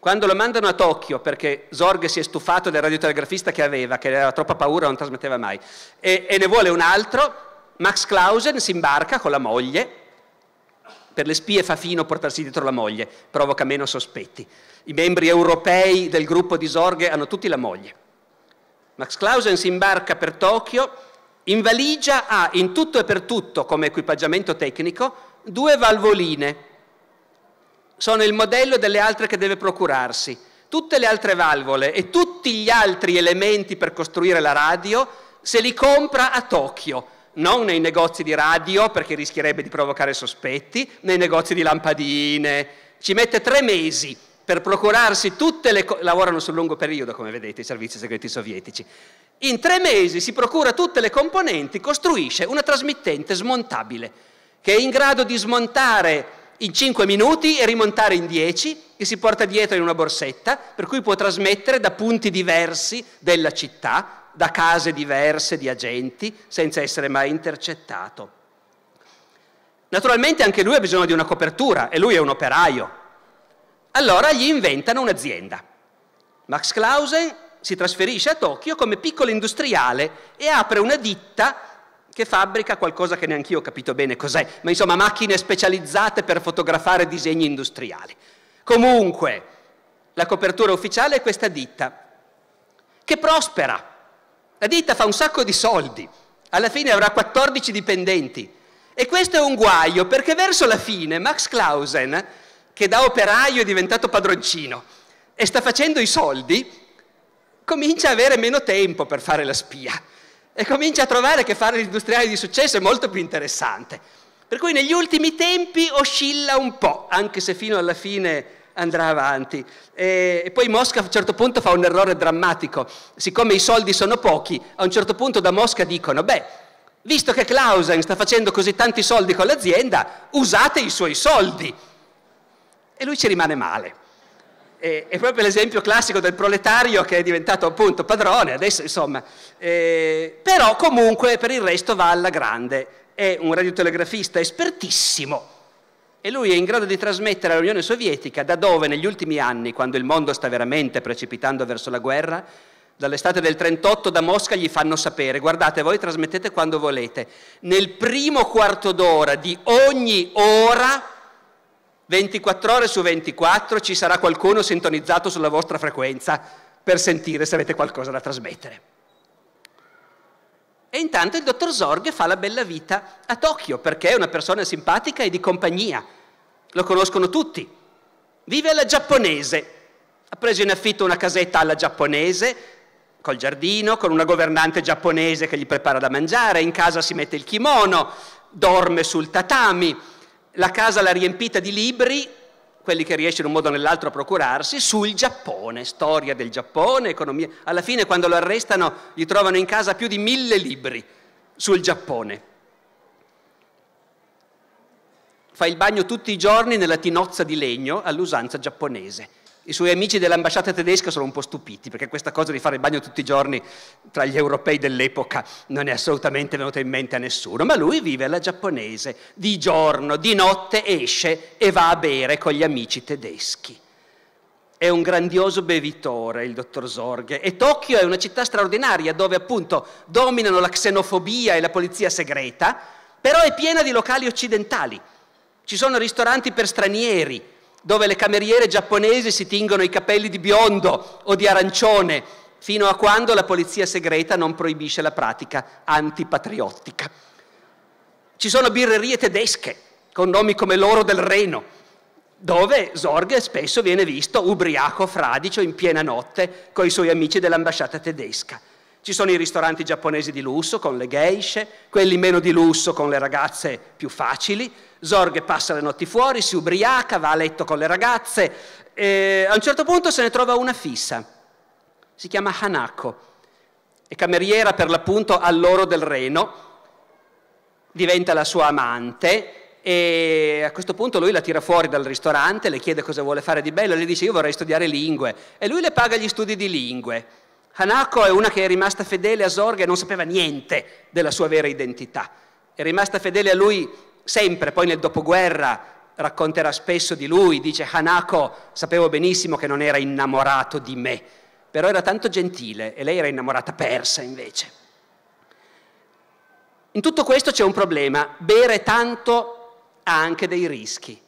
Quando lo mandano a Tokyo, perché Zorg si è stufato del radiotelegrafista che aveva, che aveva troppa paura, non trasmetteva mai, e, e ne vuole un altro, Max Clausen si imbarca con la moglie, per le spie fa fino portarsi dietro la moglie, provoca meno sospetti. I membri europei del gruppo di Sorge hanno tutti la moglie. Max Clausen si imbarca per Tokyo, in valigia ha in tutto e per tutto come equipaggiamento tecnico due valvoline. Sono il modello delle altre che deve procurarsi. Tutte le altre valvole e tutti gli altri elementi per costruire la radio se li compra a Tokyo non nei negozi di radio perché rischierebbe di provocare sospetti, nei negozi di lampadine. Ci mette tre mesi per procurarsi tutte le cose, lavorano sul lungo periodo come vedete i servizi segreti sovietici, in tre mesi si procura tutte le componenti, costruisce una trasmittente smontabile che è in grado di smontare in cinque minuti e rimontare in dieci, che si porta dietro in una borsetta, per cui può trasmettere da punti diversi della città, da case diverse di agenti senza essere mai intercettato. Naturalmente anche lui ha bisogno di una copertura e lui è un operaio. Allora gli inventano un'azienda. Max Clausen si trasferisce a Tokyo come piccolo industriale e apre una ditta che fabbrica qualcosa che neanche io ho capito bene cos'è, ma insomma macchine specializzate per fotografare disegni industriali. Comunque, la copertura ufficiale è questa ditta, che prospera la ditta fa un sacco di soldi, alla fine avrà 14 dipendenti. E questo è un guaio perché verso la fine Max Clausen, che da operaio è diventato padroncino e sta facendo i soldi, comincia a avere meno tempo per fare la spia e comincia a trovare che fare l'industriale di successo è molto più interessante. Per cui negli ultimi tempi oscilla un po', anche se fino alla fine andrà avanti. E, poi Mosca a un certo punto fa un errore drammatico, siccome i soldi sono pochi, a un certo punto da Mosca dicono, beh, visto che Clausen sta facendo così tanti soldi con l'azienda, usate i suoi soldi. E lui ci rimane male. E, è proprio l'esempio classico del proletario che è diventato appunto padrone, adesso insomma. E, però comunque per il resto va alla grande. È un radiotelegrafista espertissimo, e lui è in grado di trasmettere all'Unione Sovietica da dove negli ultimi anni, quando il mondo sta veramente precipitando verso la guerra, dall'estate del 38 da Mosca gli fanno sapere, guardate voi trasmettete quando volete, nel primo quarto d'ora di ogni ora, 24 ore su 24, ci sarà qualcuno sintonizzato sulla vostra frequenza per sentire se avete qualcosa da trasmettere. E intanto il dottor Zorg fa la bella vita a Tokyo perché è una persona simpatica e di compagnia. Lo conoscono tutti. Vive alla giapponese. Ha preso in affitto una casetta alla giapponese, col giardino, con una governante giapponese che gli prepara da mangiare. In casa si mette il kimono, dorme sul tatami. La casa l'ha riempita di libri quelli che riesce in un modo o nell'altro a procurarsi, sul Giappone, storia del Giappone, economia. Alla fine quando lo arrestano gli trovano in casa più di mille libri sul Giappone. Fa il bagno tutti i giorni nella tinozza di legno all'usanza giapponese. I suoi amici dell'ambasciata tedesca sono un po' stupiti perché questa cosa di fare il bagno tutti i giorni tra gli europei dell'epoca non è assolutamente venuta in mente a nessuno, ma lui vive alla giapponese, di giorno, di notte esce e va a bere con gli amici tedeschi. È un grandioso bevitore il dottor Zorghe e Tokyo è una città straordinaria dove appunto dominano la xenofobia e la polizia segreta, però è piena di locali occidentali. Ci sono ristoranti per stranieri, dove le cameriere giapponesi si tingono i capelli di biondo o di arancione, fino a quando la polizia segreta non proibisce la pratica antipatriottica. Ci sono birrerie tedesche, con nomi come l'oro del Reno, dove Zorge spesso viene visto ubriaco, fradicio, in piena notte, con i suoi amici dell'ambasciata tedesca. Ci sono i ristoranti giapponesi di lusso con le geishe, quelli meno di lusso con le ragazze più facili. Zorghe passa le notti fuori, si ubriaca, va a letto con le ragazze. E a un certo punto se ne trova una fissa. Si chiama Hanako. È cameriera per l'appunto all'oro del Reno. Diventa la sua amante e a questo punto lui la tira fuori dal ristorante, le chiede cosa vuole fare di bello, le dice io vorrei studiare lingue e lui le paga gli studi di lingue. Hanako è una che è rimasta fedele a Zorg e non sapeva niente della sua vera identità. È rimasta fedele a lui sempre, poi nel dopoguerra racconterà spesso di lui, dice Hanako sapevo benissimo che non era innamorato di me, però era tanto gentile e lei era innamorata persa invece. In tutto questo c'è un problema, bere tanto ha anche dei rischi.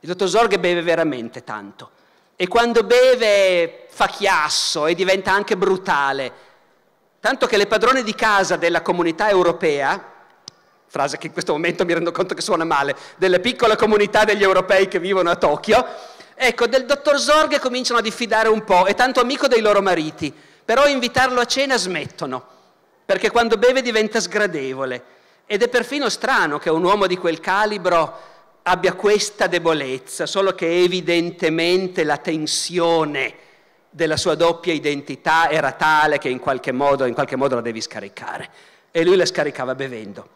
Il dottor Zorg beve veramente tanto e quando beve fa chiasso e diventa anche brutale. Tanto che le padrone di casa della comunità europea, frase che in questo momento mi rendo conto che suona male, delle piccole comunità degli europei che vivono a Tokyo, ecco, del dottor Zorghe cominciano a diffidare un po', è tanto amico dei loro mariti, però invitarlo a cena smettono, perché quando beve diventa sgradevole. Ed è perfino strano che un uomo di quel calibro abbia questa debolezza, solo che evidentemente la tensione della sua doppia identità era tale che in qualche modo, in qualche modo la devi scaricare. E lui la scaricava bevendo.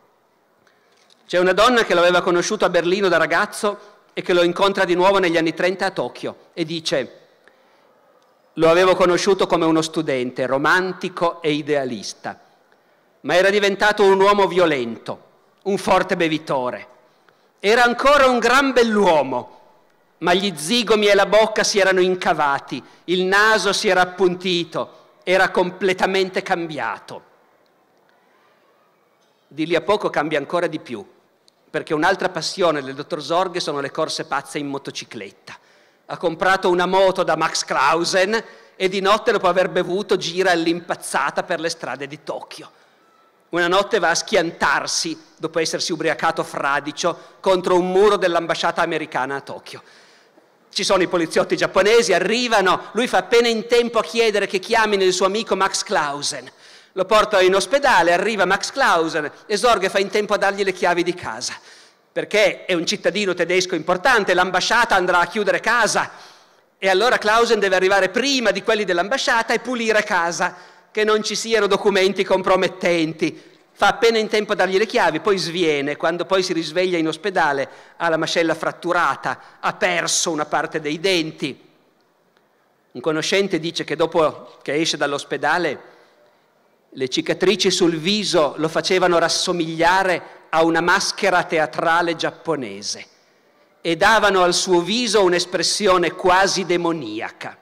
C'è una donna che lo aveva conosciuto a Berlino da ragazzo e che lo incontra di nuovo negli anni 30 a Tokyo e dice, lo avevo conosciuto come uno studente romantico e idealista, ma era diventato un uomo violento, un forte bevitore era ancora un gran bell'uomo, ma gli zigomi e la bocca si erano incavati, il naso si era appuntito, era completamente cambiato. Di lì a poco cambia ancora di più, perché un'altra passione del dottor Zorghe sono le corse pazze in motocicletta. Ha comprato una moto da Max Krausen e di notte, dopo aver bevuto, gira all'impazzata per le strade di Tokyo. Una notte va a schiantarsi, dopo essersi ubriacato fradicio, contro un muro dell'ambasciata americana a Tokyo. Ci sono i poliziotti giapponesi, arrivano, lui fa appena in tempo a chiedere che chiamino il suo amico Max Clausen. Lo porta in ospedale, arriva Max Clausen, esorga e fa in tempo a dargli le chiavi di casa, perché è un cittadino tedesco importante, l'ambasciata andrà a chiudere casa e allora Clausen deve arrivare prima di quelli dell'ambasciata e pulire casa che non ci siano documenti compromettenti. Fa appena in tempo a dargli le chiavi, poi sviene, quando poi si risveglia in ospedale ha la mascella fratturata, ha perso una parte dei denti. Un conoscente dice che dopo che esce dall'ospedale le cicatrici sul viso lo facevano rassomigliare a una maschera teatrale giapponese e davano al suo viso un'espressione quasi demoniaca.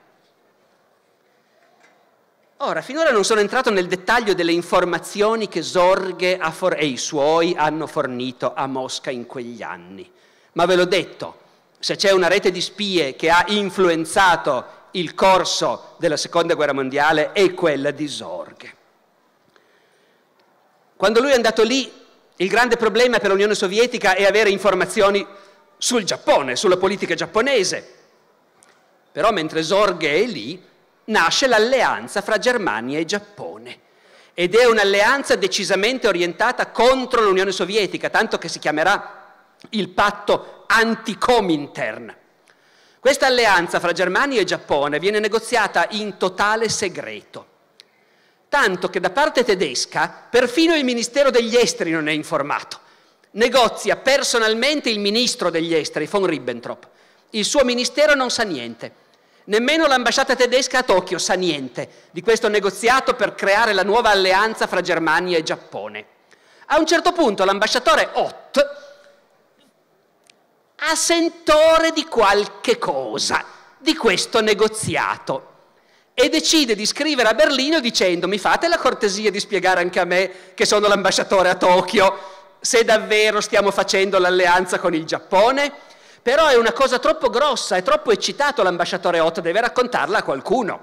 Ora, finora non sono entrato nel dettaglio delle informazioni che Zorghe for- e i suoi hanno fornito a Mosca in quegli anni, ma ve l'ho detto, se c'è una rete di spie che ha influenzato il corso della Seconda Guerra Mondiale è quella di Zorghe. Quando lui è andato lì, il grande problema per l'Unione Sovietica è avere informazioni sul Giappone, sulla politica giapponese. Però mentre Zorghe è lì, nasce l'alleanza fra Germania e Giappone ed è un'alleanza decisamente orientata contro l'Unione Sovietica, tanto che si chiamerà il patto anti-Comintern. Questa alleanza fra Germania e Giappone viene negoziata in totale segreto, tanto che da parte tedesca perfino il Ministero degli Esteri non è informato. Negozia personalmente il ministro degli Esteri, von Ribbentrop. Il suo ministero non sa niente. Nemmeno l'ambasciata tedesca a Tokyo sa niente di questo negoziato per creare la nuova alleanza fra Germania e Giappone. A un certo punto l'ambasciatore Ott ha sentore di qualche cosa, di questo negoziato e decide di scrivere a Berlino dicendo mi fate la cortesia di spiegare anche a me che sono l'ambasciatore a Tokyo se davvero stiamo facendo l'alleanza con il Giappone? Però è una cosa troppo grossa, è troppo eccitato l'ambasciatore Otto, deve raccontarla a qualcuno.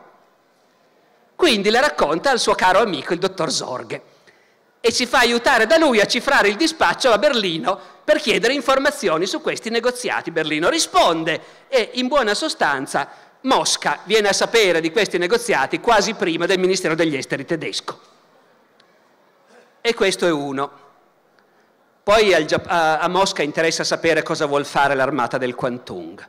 Quindi la racconta al suo caro amico, il dottor Sorge, e si fa aiutare da lui a cifrare il dispaccio a Berlino per chiedere informazioni su questi negoziati. Berlino risponde e in buona sostanza Mosca viene a sapere di questi negoziati quasi prima del Ministero degli Esteri tedesco. E questo è uno. Poi a Mosca interessa sapere cosa vuol fare l'armata del Kwantung.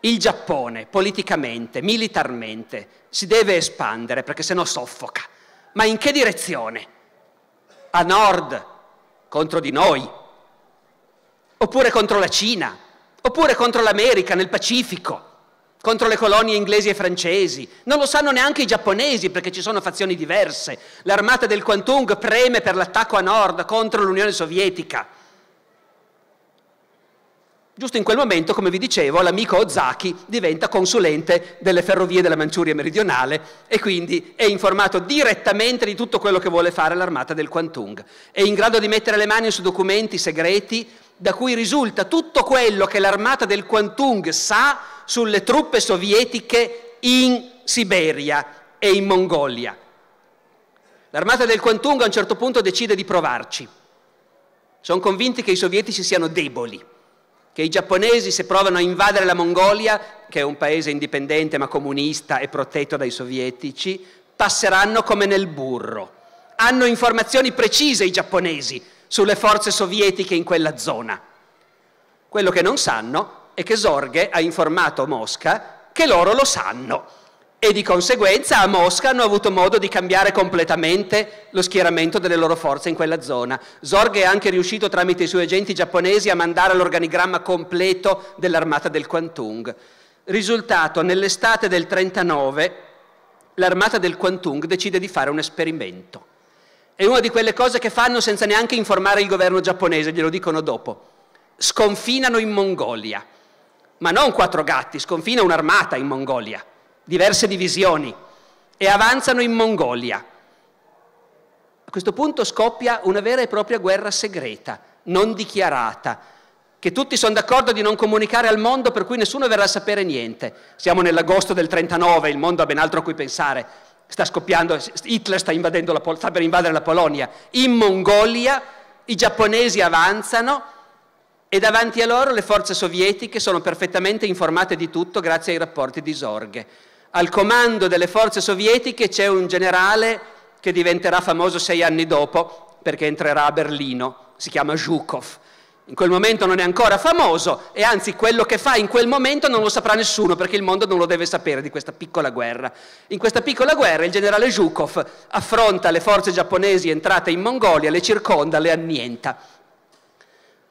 Il Giappone, politicamente, militarmente, si deve espandere perché sennò soffoca. Ma in che direzione? A nord, contro di noi, oppure contro la Cina, oppure contro l'America nel Pacifico contro le colonie inglesi e francesi. Non lo sanno neanche i giapponesi perché ci sono fazioni diverse. L'armata del Kwantung preme per l'attacco a nord contro l'Unione Sovietica. Giusto in quel momento, come vi dicevo, l'amico Ozaki diventa consulente delle ferrovie della Manciuria meridionale e quindi è informato direttamente di tutto quello che vuole fare l'armata del Kwantung. È in grado di mettere le mani su documenti segreti da cui risulta tutto quello che l'armata del Kwantung sa sulle truppe sovietiche in Siberia e in Mongolia. L'armata del Kwantung a un certo punto decide di provarci. Sono convinti che i sovietici siano deboli, che i giapponesi se provano a invadere la Mongolia, che è un paese indipendente ma comunista e protetto dai sovietici, passeranno come nel burro. Hanno informazioni precise i giapponesi sulle forze sovietiche in quella zona. Quello che non sanno e che Sorghe ha informato Mosca che loro lo sanno e di conseguenza a Mosca hanno avuto modo di cambiare completamente lo schieramento delle loro forze in quella zona. Zorg è anche riuscito tramite i suoi agenti giapponesi a mandare l'organigramma completo dell'armata del Kwantung. Risultato, nell'estate del 1939 l'armata del Kwantung decide di fare un esperimento. È una di quelle cose che fanno senza neanche informare il governo giapponese, glielo dicono dopo. Sconfinano in Mongolia ma non quattro gatti, sconfina un'armata in Mongolia, diverse divisioni, e avanzano in Mongolia. A questo punto scoppia una vera e propria guerra segreta, non dichiarata, che tutti sono d'accordo di non comunicare al mondo per cui nessuno verrà a sapere niente. Siamo nell'agosto del 39, il mondo ha ben altro a cui pensare. Sta scoppiando, Hitler sta, sta per invadere la Polonia. In Mongolia i giapponesi avanzano e davanti a loro le forze sovietiche sono perfettamente informate di tutto grazie ai rapporti di Sorghe. Al comando delle forze sovietiche c'è un generale che diventerà famoso sei anni dopo perché entrerà a Berlino, si chiama Zhukov. In quel momento non è ancora famoso e anzi quello che fa in quel momento non lo saprà nessuno perché il mondo non lo deve sapere di questa piccola guerra. In questa piccola guerra il generale Zhukov affronta le forze giapponesi entrate in Mongolia, le circonda, le annienta.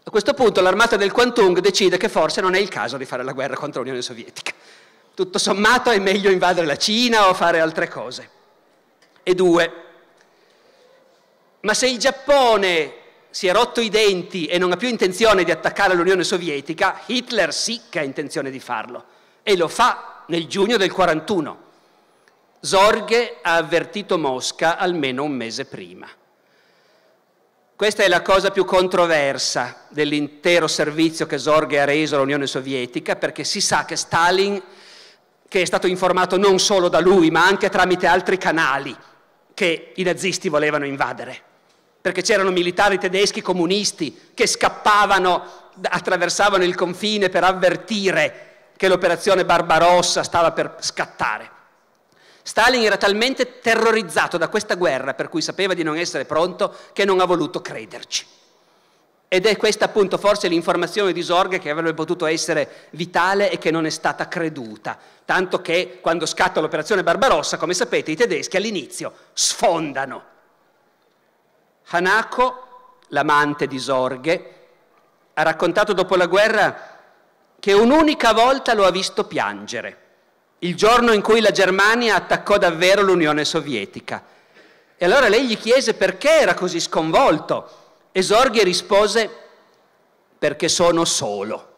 A questo punto l'armata del Kwantung decide che forse non è il caso di fare la guerra contro l'Unione Sovietica. Tutto sommato è meglio invadere la Cina o fare altre cose. E due, ma se il Giappone si è rotto i denti e non ha più intenzione di attaccare l'Unione Sovietica, Hitler sì che ha intenzione di farlo e lo fa nel giugno del 1941. Zorghe ha avvertito Mosca almeno un mese prima. Questa è la cosa più controversa dell'intero servizio che Zorge ha reso all'Unione Sovietica, perché si sa che Stalin, che è stato informato non solo da lui, ma anche tramite altri canali che i nazisti volevano invadere, perché c'erano militari tedeschi comunisti che scappavano, attraversavano il confine per avvertire che l'operazione Barbarossa stava per scattare. Stalin era talmente terrorizzato da questa guerra, per cui sapeva di non essere pronto, che non ha voluto crederci. Ed è questa appunto forse l'informazione di Sorge che avrebbe potuto essere vitale e che non è stata creduta, tanto che quando scatta l'operazione Barbarossa, come sapete, i tedeschi all'inizio sfondano. Hanako, l'amante di Sorge, ha raccontato dopo la guerra che un'unica volta lo ha visto piangere il giorno in cui la Germania attaccò davvero l'Unione Sovietica. E allora lei gli chiese perché era così sconvolto. E Zorghi rispose perché sono solo.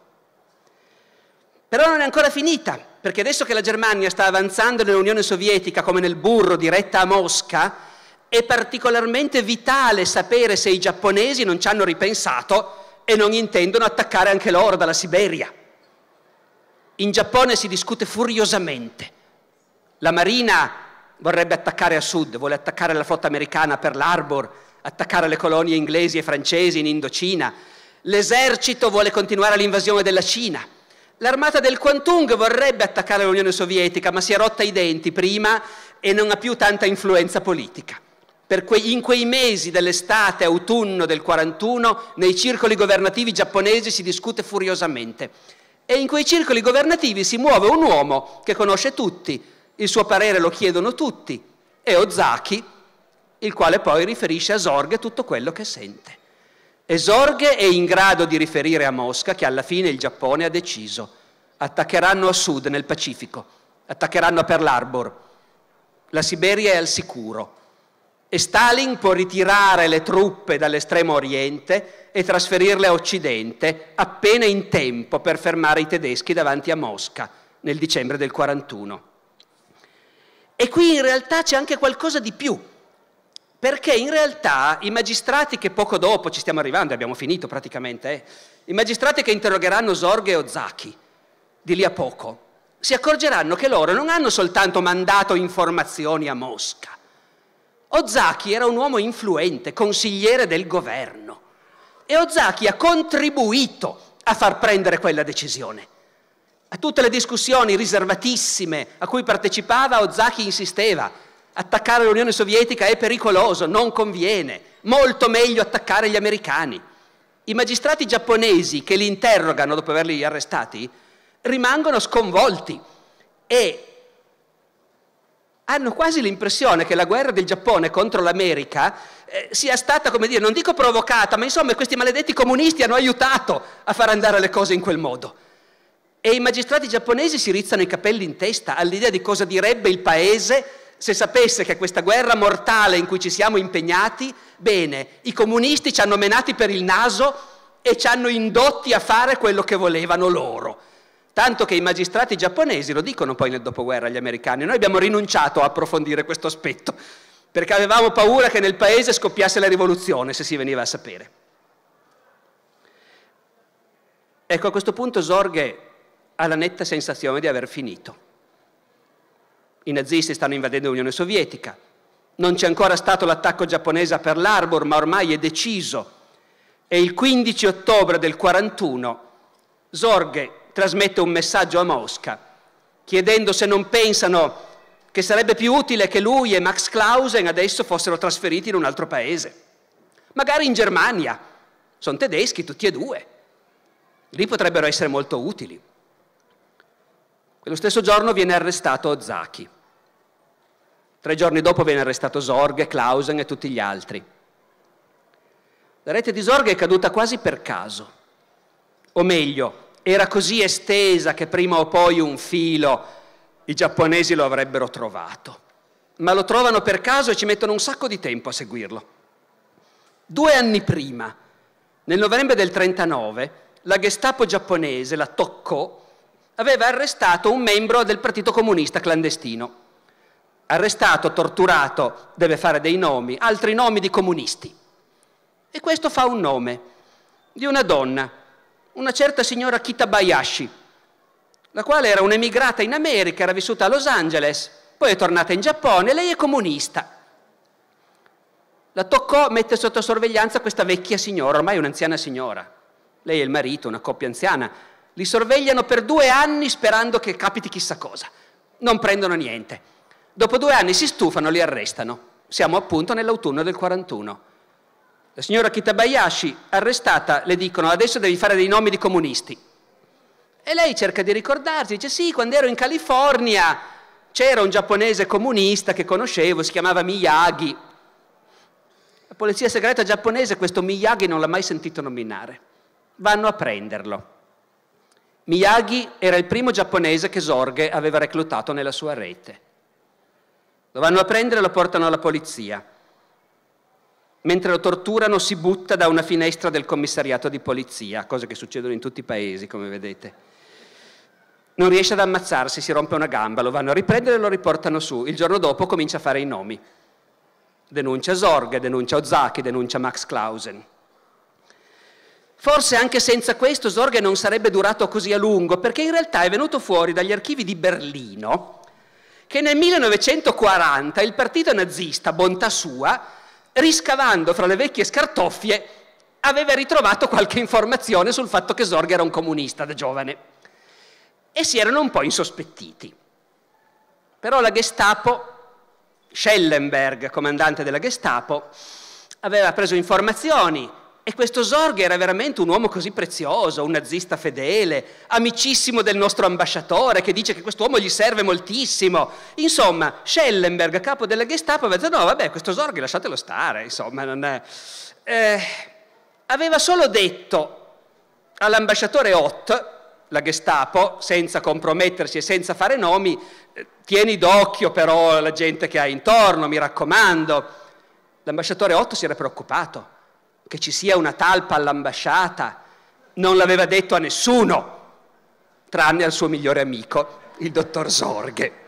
Però non è ancora finita, perché adesso che la Germania sta avanzando nell'Unione Sovietica come nel burro diretta a Mosca, è particolarmente vitale sapere se i giapponesi non ci hanno ripensato e non intendono attaccare anche loro dalla Siberia. In Giappone si discute furiosamente. La Marina vorrebbe attaccare a sud, vuole attaccare la flotta americana per l'Arbor, attaccare le colonie inglesi e francesi in Indocina. L'esercito vuole continuare l'invasione della Cina. L'armata del Kwantung vorrebbe attaccare l'Unione Sovietica, ma si è rotta i denti prima e non ha più tanta influenza politica. Que- in quei mesi dell'estate, autunno del 1941, nei circoli governativi giapponesi si discute furiosamente. E in quei circoli governativi si muove un uomo che conosce tutti, il suo parere lo chiedono tutti, è Ozaki, il quale poi riferisce a Zorghe tutto quello che sente. E Zorghe è in grado di riferire a Mosca che alla fine il Giappone ha deciso, attaccheranno a sud nel Pacifico, attaccheranno a Pearl Harbor, la Siberia è al sicuro e Stalin può ritirare le truppe dall'estremo oriente e trasferirle a Occidente appena in tempo per fermare i tedeschi davanti a Mosca nel dicembre del 41. E qui in realtà c'è anche qualcosa di più, perché in realtà i magistrati che poco dopo, ci stiamo arrivando, abbiamo finito praticamente, eh, i magistrati che interrogheranno Zorge e Ozaki di lì a poco, si accorgeranno che loro non hanno soltanto mandato informazioni a Mosca, Ozaki era un uomo influente, consigliere del governo e Ozaki ha contribuito a far prendere quella decisione. A tutte le discussioni riservatissime a cui partecipava Ozaki insisteva, attaccare l'Unione Sovietica è pericoloso, non conviene, molto meglio attaccare gli americani. I magistrati giapponesi che li interrogano dopo averli arrestati rimangono sconvolti e hanno quasi l'impressione che la guerra del Giappone contro l'America eh, sia stata, come dire, non dico provocata, ma insomma questi maledetti comunisti hanno aiutato a far andare le cose in quel modo. E i magistrati giapponesi si rizzano i capelli in testa all'idea di cosa direbbe il paese se sapesse che questa guerra mortale in cui ci siamo impegnati, bene, i comunisti ci hanno menati per il naso e ci hanno indotti a fare quello che volevano loro. Tanto che i magistrati giapponesi lo dicono poi nel dopoguerra agli americani, noi abbiamo rinunciato a approfondire questo aspetto, perché avevamo paura che nel paese scoppiasse la rivoluzione, se si veniva a sapere. Ecco, a questo punto Zorghe ha la netta sensazione di aver finito. I nazisti stanno invadendo l'Unione Sovietica, non c'è ancora stato l'attacco giapponese a Pearl Harbor, ma ormai è deciso. E il 15 ottobre del 41 Zorghe trasmette un messaggio a Mosca, chiedendo se non pensano che sarebbe più utile che lui e Max Clausen adesso fossero trasferiti in un altro paese, magari in Germania. Sono tedeschi tutti e due. Lì potrebbero essere molto utili. Quello stesso giorno viene arrestato Ozaki. Tre giorni dopo viene arrestato Sorge, Clausen e tutti gli altri. La rete di Sorge è caduta quasi per caso. O meglio, era così estesa che prima o poi un filo i giapponesi lo avrebbero trovato. Ma lo trovano per caso e ci mettono un sacco di tempo a seguirlo. Due anni prima, nel novembre del 39, la Gestapo giapponese, la Tocco, aveva arrestato un membro del Partito Comunista clandestino. Arrestato, torturato, deve fare dei nomi, altri nomi di comunisti. E questo fa un nome di una donna una certa signora Kitabayashi, la quale era un'emigrata in America, era vissuta a Los Angeles, poi è tornata in Giappone, lei è comunista. La toccò, mettere sotto sorveglianza questa vecchia signora, ormai un'anziana signora. Lei e il marito, una coppia anziana, li sorvegliano per due anni sperando che capiti chissà cosa. Non prendono niente. Dopo due anni si stufano, li arrestano. Siamo appunto nell'autunno del 41. La signora Kitabayashi, arrestata, le dicono adesso devi fare dei nomi di comunisti. E lei cerca di ricordarsi, dice sì, quando ero in California c'era un giapponese comunista che conoscevo, si chiamava Miyagi. La polizia segreta giapponese questo Miyagi non l'ha mai sentito nominare. Vanno a prenderlo. Miyagi era il primo giapponese che Zorge aveva reclutato nella sua rete. Lo vanno a prendere e lo portano alla polizia mentre lo torturano si butta da una finestra del commissariato di polizia, cose che succedono in tutti i paesi, come vedete. Non riesce ad ammazzarsi, si rompe una gamba, lo vanno a riprendere e lo riportano su. Il giorno dopo comincia a fare i nomi. Denuncia Zorghe, denuncia Ozaki, denuncia Max Clausen. Forse anche senza questo Zorghe non sarebbe durato così a lungo, perché in realtà è venuto fuori dagli archivi di Berlino che nel 1940 il partito nazista, bontà sua, riscavando fra le vecchie scartoffie, aveva ritrovato qualche informazione sul fatto che Zorg era un comunista da giovane e si erano un po' insospettiti. Però la Gestapo, Schellenberg, comandante della Gestapo, aveva preso informazioni e questo Zorg era veramente un uomo così prezioso, un nazista fedele, amicissimo del nostro ambasciatore che dice che quest'uomo gli serve moltissimo. Insomma, Schellenberg, capo della Gestapo, aveva detto no, vabbè, questo Zorg lasciatelo stare, insomma, non è... Eh, aveva solo detto all'ambasciatore Ott, la Gestapo, senza compromettersi e senza fare nomi, eh, tieni d'occhio però la gente che hai intorno, mi raccomando. L'ambasciatore Otto si era preoccupato che ci sia una talpa all'ambasciata, non l'aveva detto a nessuno, tranne al suo migliore amico, il dottor Sorghe.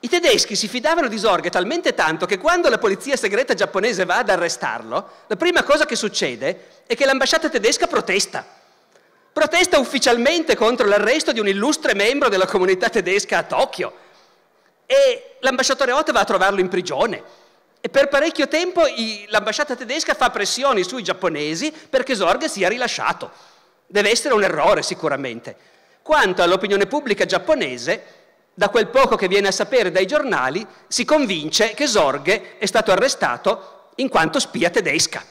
I tedeschi si fidavano di Sorge talmente tanto che quando la polizia segreta giapponese va ad arrestarlo, la prima cosa che succede è che l'ambasciata tedesca protesta. Protesta ufficialmente contro l'arresto di un illustre membro della comunità tedesca a Tokyo. E l'ambasciatore Ote va a trovarlo in prigione e per parecchio tempo i, l'ambasciata tedesca fa pressioni sui giapponesi perché Zorga sia rilasciato. Deve essere un errore sicuramente. Quanto all'opinione pubblica giapponese, da quel poco che viene a sapere dai giornali, si convince che Zorge è stato arrestato in quanto spia tedesca.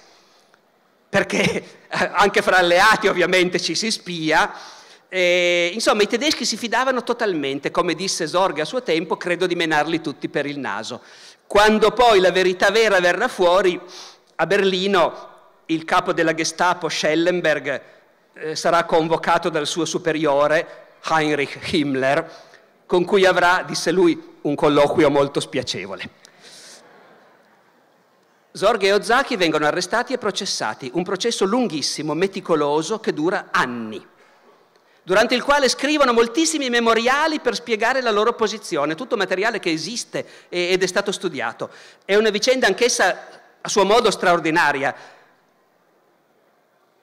Perché eh, anche fra alleati ovviamente ci si spia. E, insomma, i tedeschi si fidavano totalmente, come disse Zorge a suo tempo, credo di menarli tutti per il naso. Quando poi la verità vera verrà fuori, a Berlino il capo della Gestapo, Schellenberg, eh, sarà convocato dal suo superiore, Heinrich Himmler, con cui avrà, disse lui, un colloquio molto spiacevole. Zorg e Ozaki vengono arrestati e processati, un processo lunghissimo, meticoloso, che dura anni durante il quale scrivono moltissimi memoriali per spiegare la loro posizione, tutto materiale che esiste ed è stato studiato. È una vicenda anch'essa a suo modo straordinaria.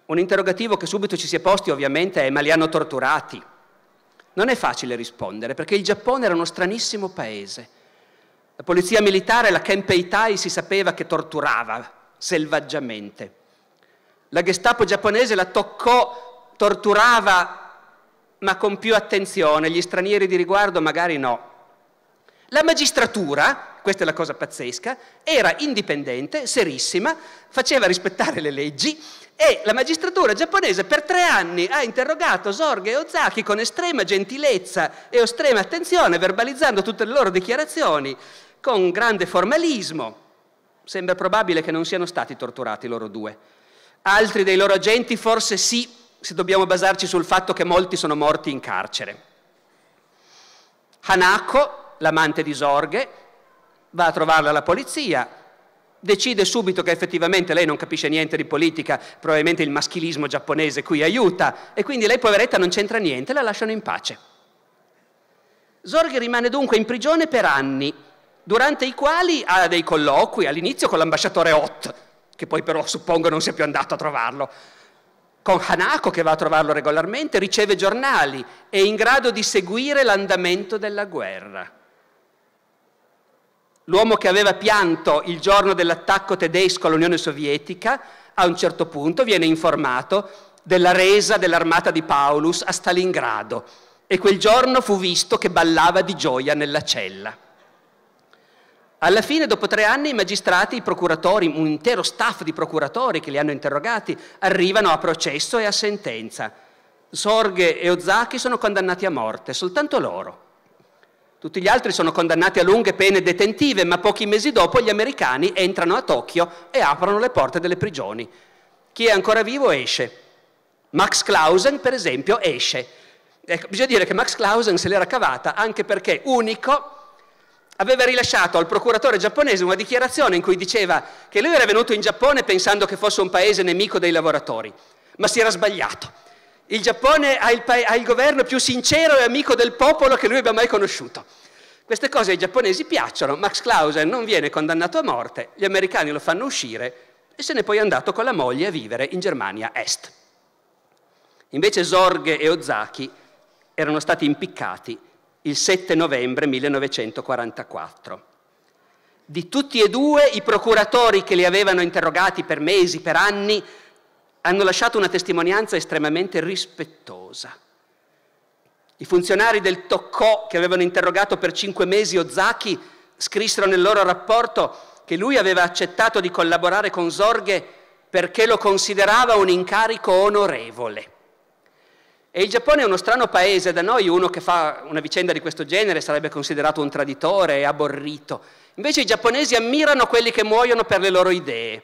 Un interrogativo che subito ci si è posti ovviamente è ma li hanno torturati? Non è facile rispondere perché il Giappone era uno stranissimo paese. La polizia militare, la Kenpei Tai, si sapeva che torturava selvaggiamente. La Gestapo giapponese la toccò, torturava ma con più attenzione, gli stranieri di riguardo magari no. La magistratura, questa è la cosa pazzesca, era indipendente, serissima, faceva rispettare le leggi e la magistratura giapponese per tre anni ha interrogato Sorge e Ozaki con estrema gentilezza e estrema attenzione, verbalizzando tutte le loro dichiarazioni con grande formalismo. Sembra probabile che non siano stati torturati loro due. Altri dei loro agenti forse sì, se dobbiamo basarci sul fatto che molti sono morti in carcere. Hanako, l'amante di Sorghe, va a trovarla la polizia, decide subito che effettivamente lei non capisce niente di politica, probabilmente il maschilismo giapponese qui aiuta, e quindi lei poveretta non c'entra niente, la lasciano in pace. Sorghe rimane dunque in prigione per anni, durante i quali ha dei colloqui, all'inizio con l'ambasciatore Ott, che poi però suppongo non sia più andato a trovarlo, con Hanako che va a trovarlo regolarmente, riceve giornali, è in grado di seguire l'andamento della guerra. L'uomo che aveva pianto il giorno dell'attacco tedesco all'Unione Sovietica, a un certo punto viene informato della resa dell'armata di Paulus a Stalingrado e quel giorno fu visto che ballava di gioia nella cella. Alla fine, dopo tre anni, i magistrati, i procuratori, un intero staff di procuratori che li hanno interrogati, arrivano a processo e a sentenza. Sorge e Ozaki sono condannati a morte, soltanto loro. Tutti gli altri sono condannati a lunghe pene detentive, ma pochi mesi dopo gli americani entrano a Tokyo e aprono le porte delle prigioni. Chi è ancora vivo esce. Max Clausen, per esempio, esce. Ecco, bisogna dire che Max Clausen se l'era cavata anche perché unico aveva rilasciato al procuratore giapponese una dichiarazione in cui diceva che lui era venuto in Giappone pensando che fosse un paese nemico dei lavoratori, ma si era sbagliato. Il Giappone ha il, pa- ha il governo più sincero e amico del popolo che lui abbia mai conosciuto. Queste cose ai giapponesi piacciono, Max Clausen non viene condannato a morte, gli americani lo fanno uscire e se n'è poi andato con la moglie a vivere in Germania Est. Invece Sorge e Ozaki erano stati impiccati il 7 novembre 1944. Di tutti e due i procuratori che li avevano interrogati per mesi, per anni, hanno lasciato una testimonianza estremamente rispettosa. I funzionari del Toccò, che avevano interrogato per cinque mesi Ozaki, scrissero nel loro rapporto che lui aveva accettato di collaborare con Zorghe perché lo considerava un incarico onorevole. E il Giappone è uno strano paese, da noi uno che fa una vicenda di questo genere sarebbe considerato un traditore, e aborrito. Invece i giapponesi ammirano quelli che muoiono per le loro idee.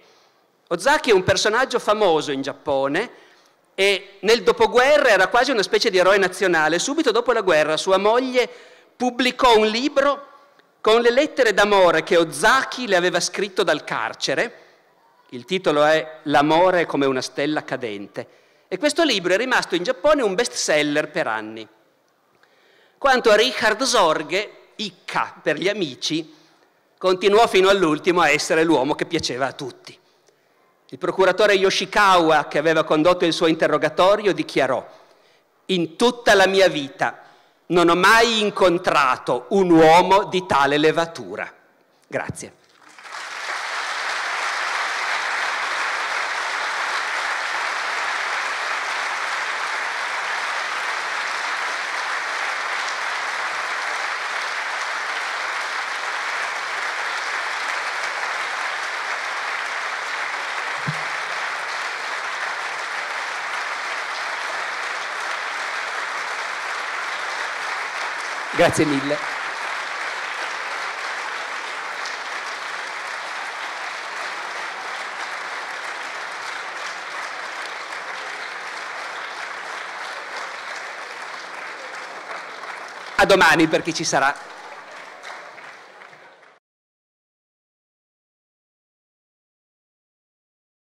Ozaki è un personaggio famoso in Giappone e nel dopoguerra era quasi una specie di eroe nazionale. Subito dopo la guerra sua moglie pubblicò un libro con le lettere d'amore che Ozaki le aveva scritto dal carcere. Il titolo è L'amore come una stella cadente. E questo libro è rimasto in Giappone un best seller per anni. Quanto a Richard Sorge, Icca per gli amici, continuò fino all'ultimo a essere l'uomo che piaceva a tutti. Il procuratore Yoshikawa, che aveva condotto il suo interrogatorio, dichiarò, in tutta la mia vita non ho mai incontrato un uomo di tale levatura. Grazie. Grazie mille. A domani per chi ci sarà.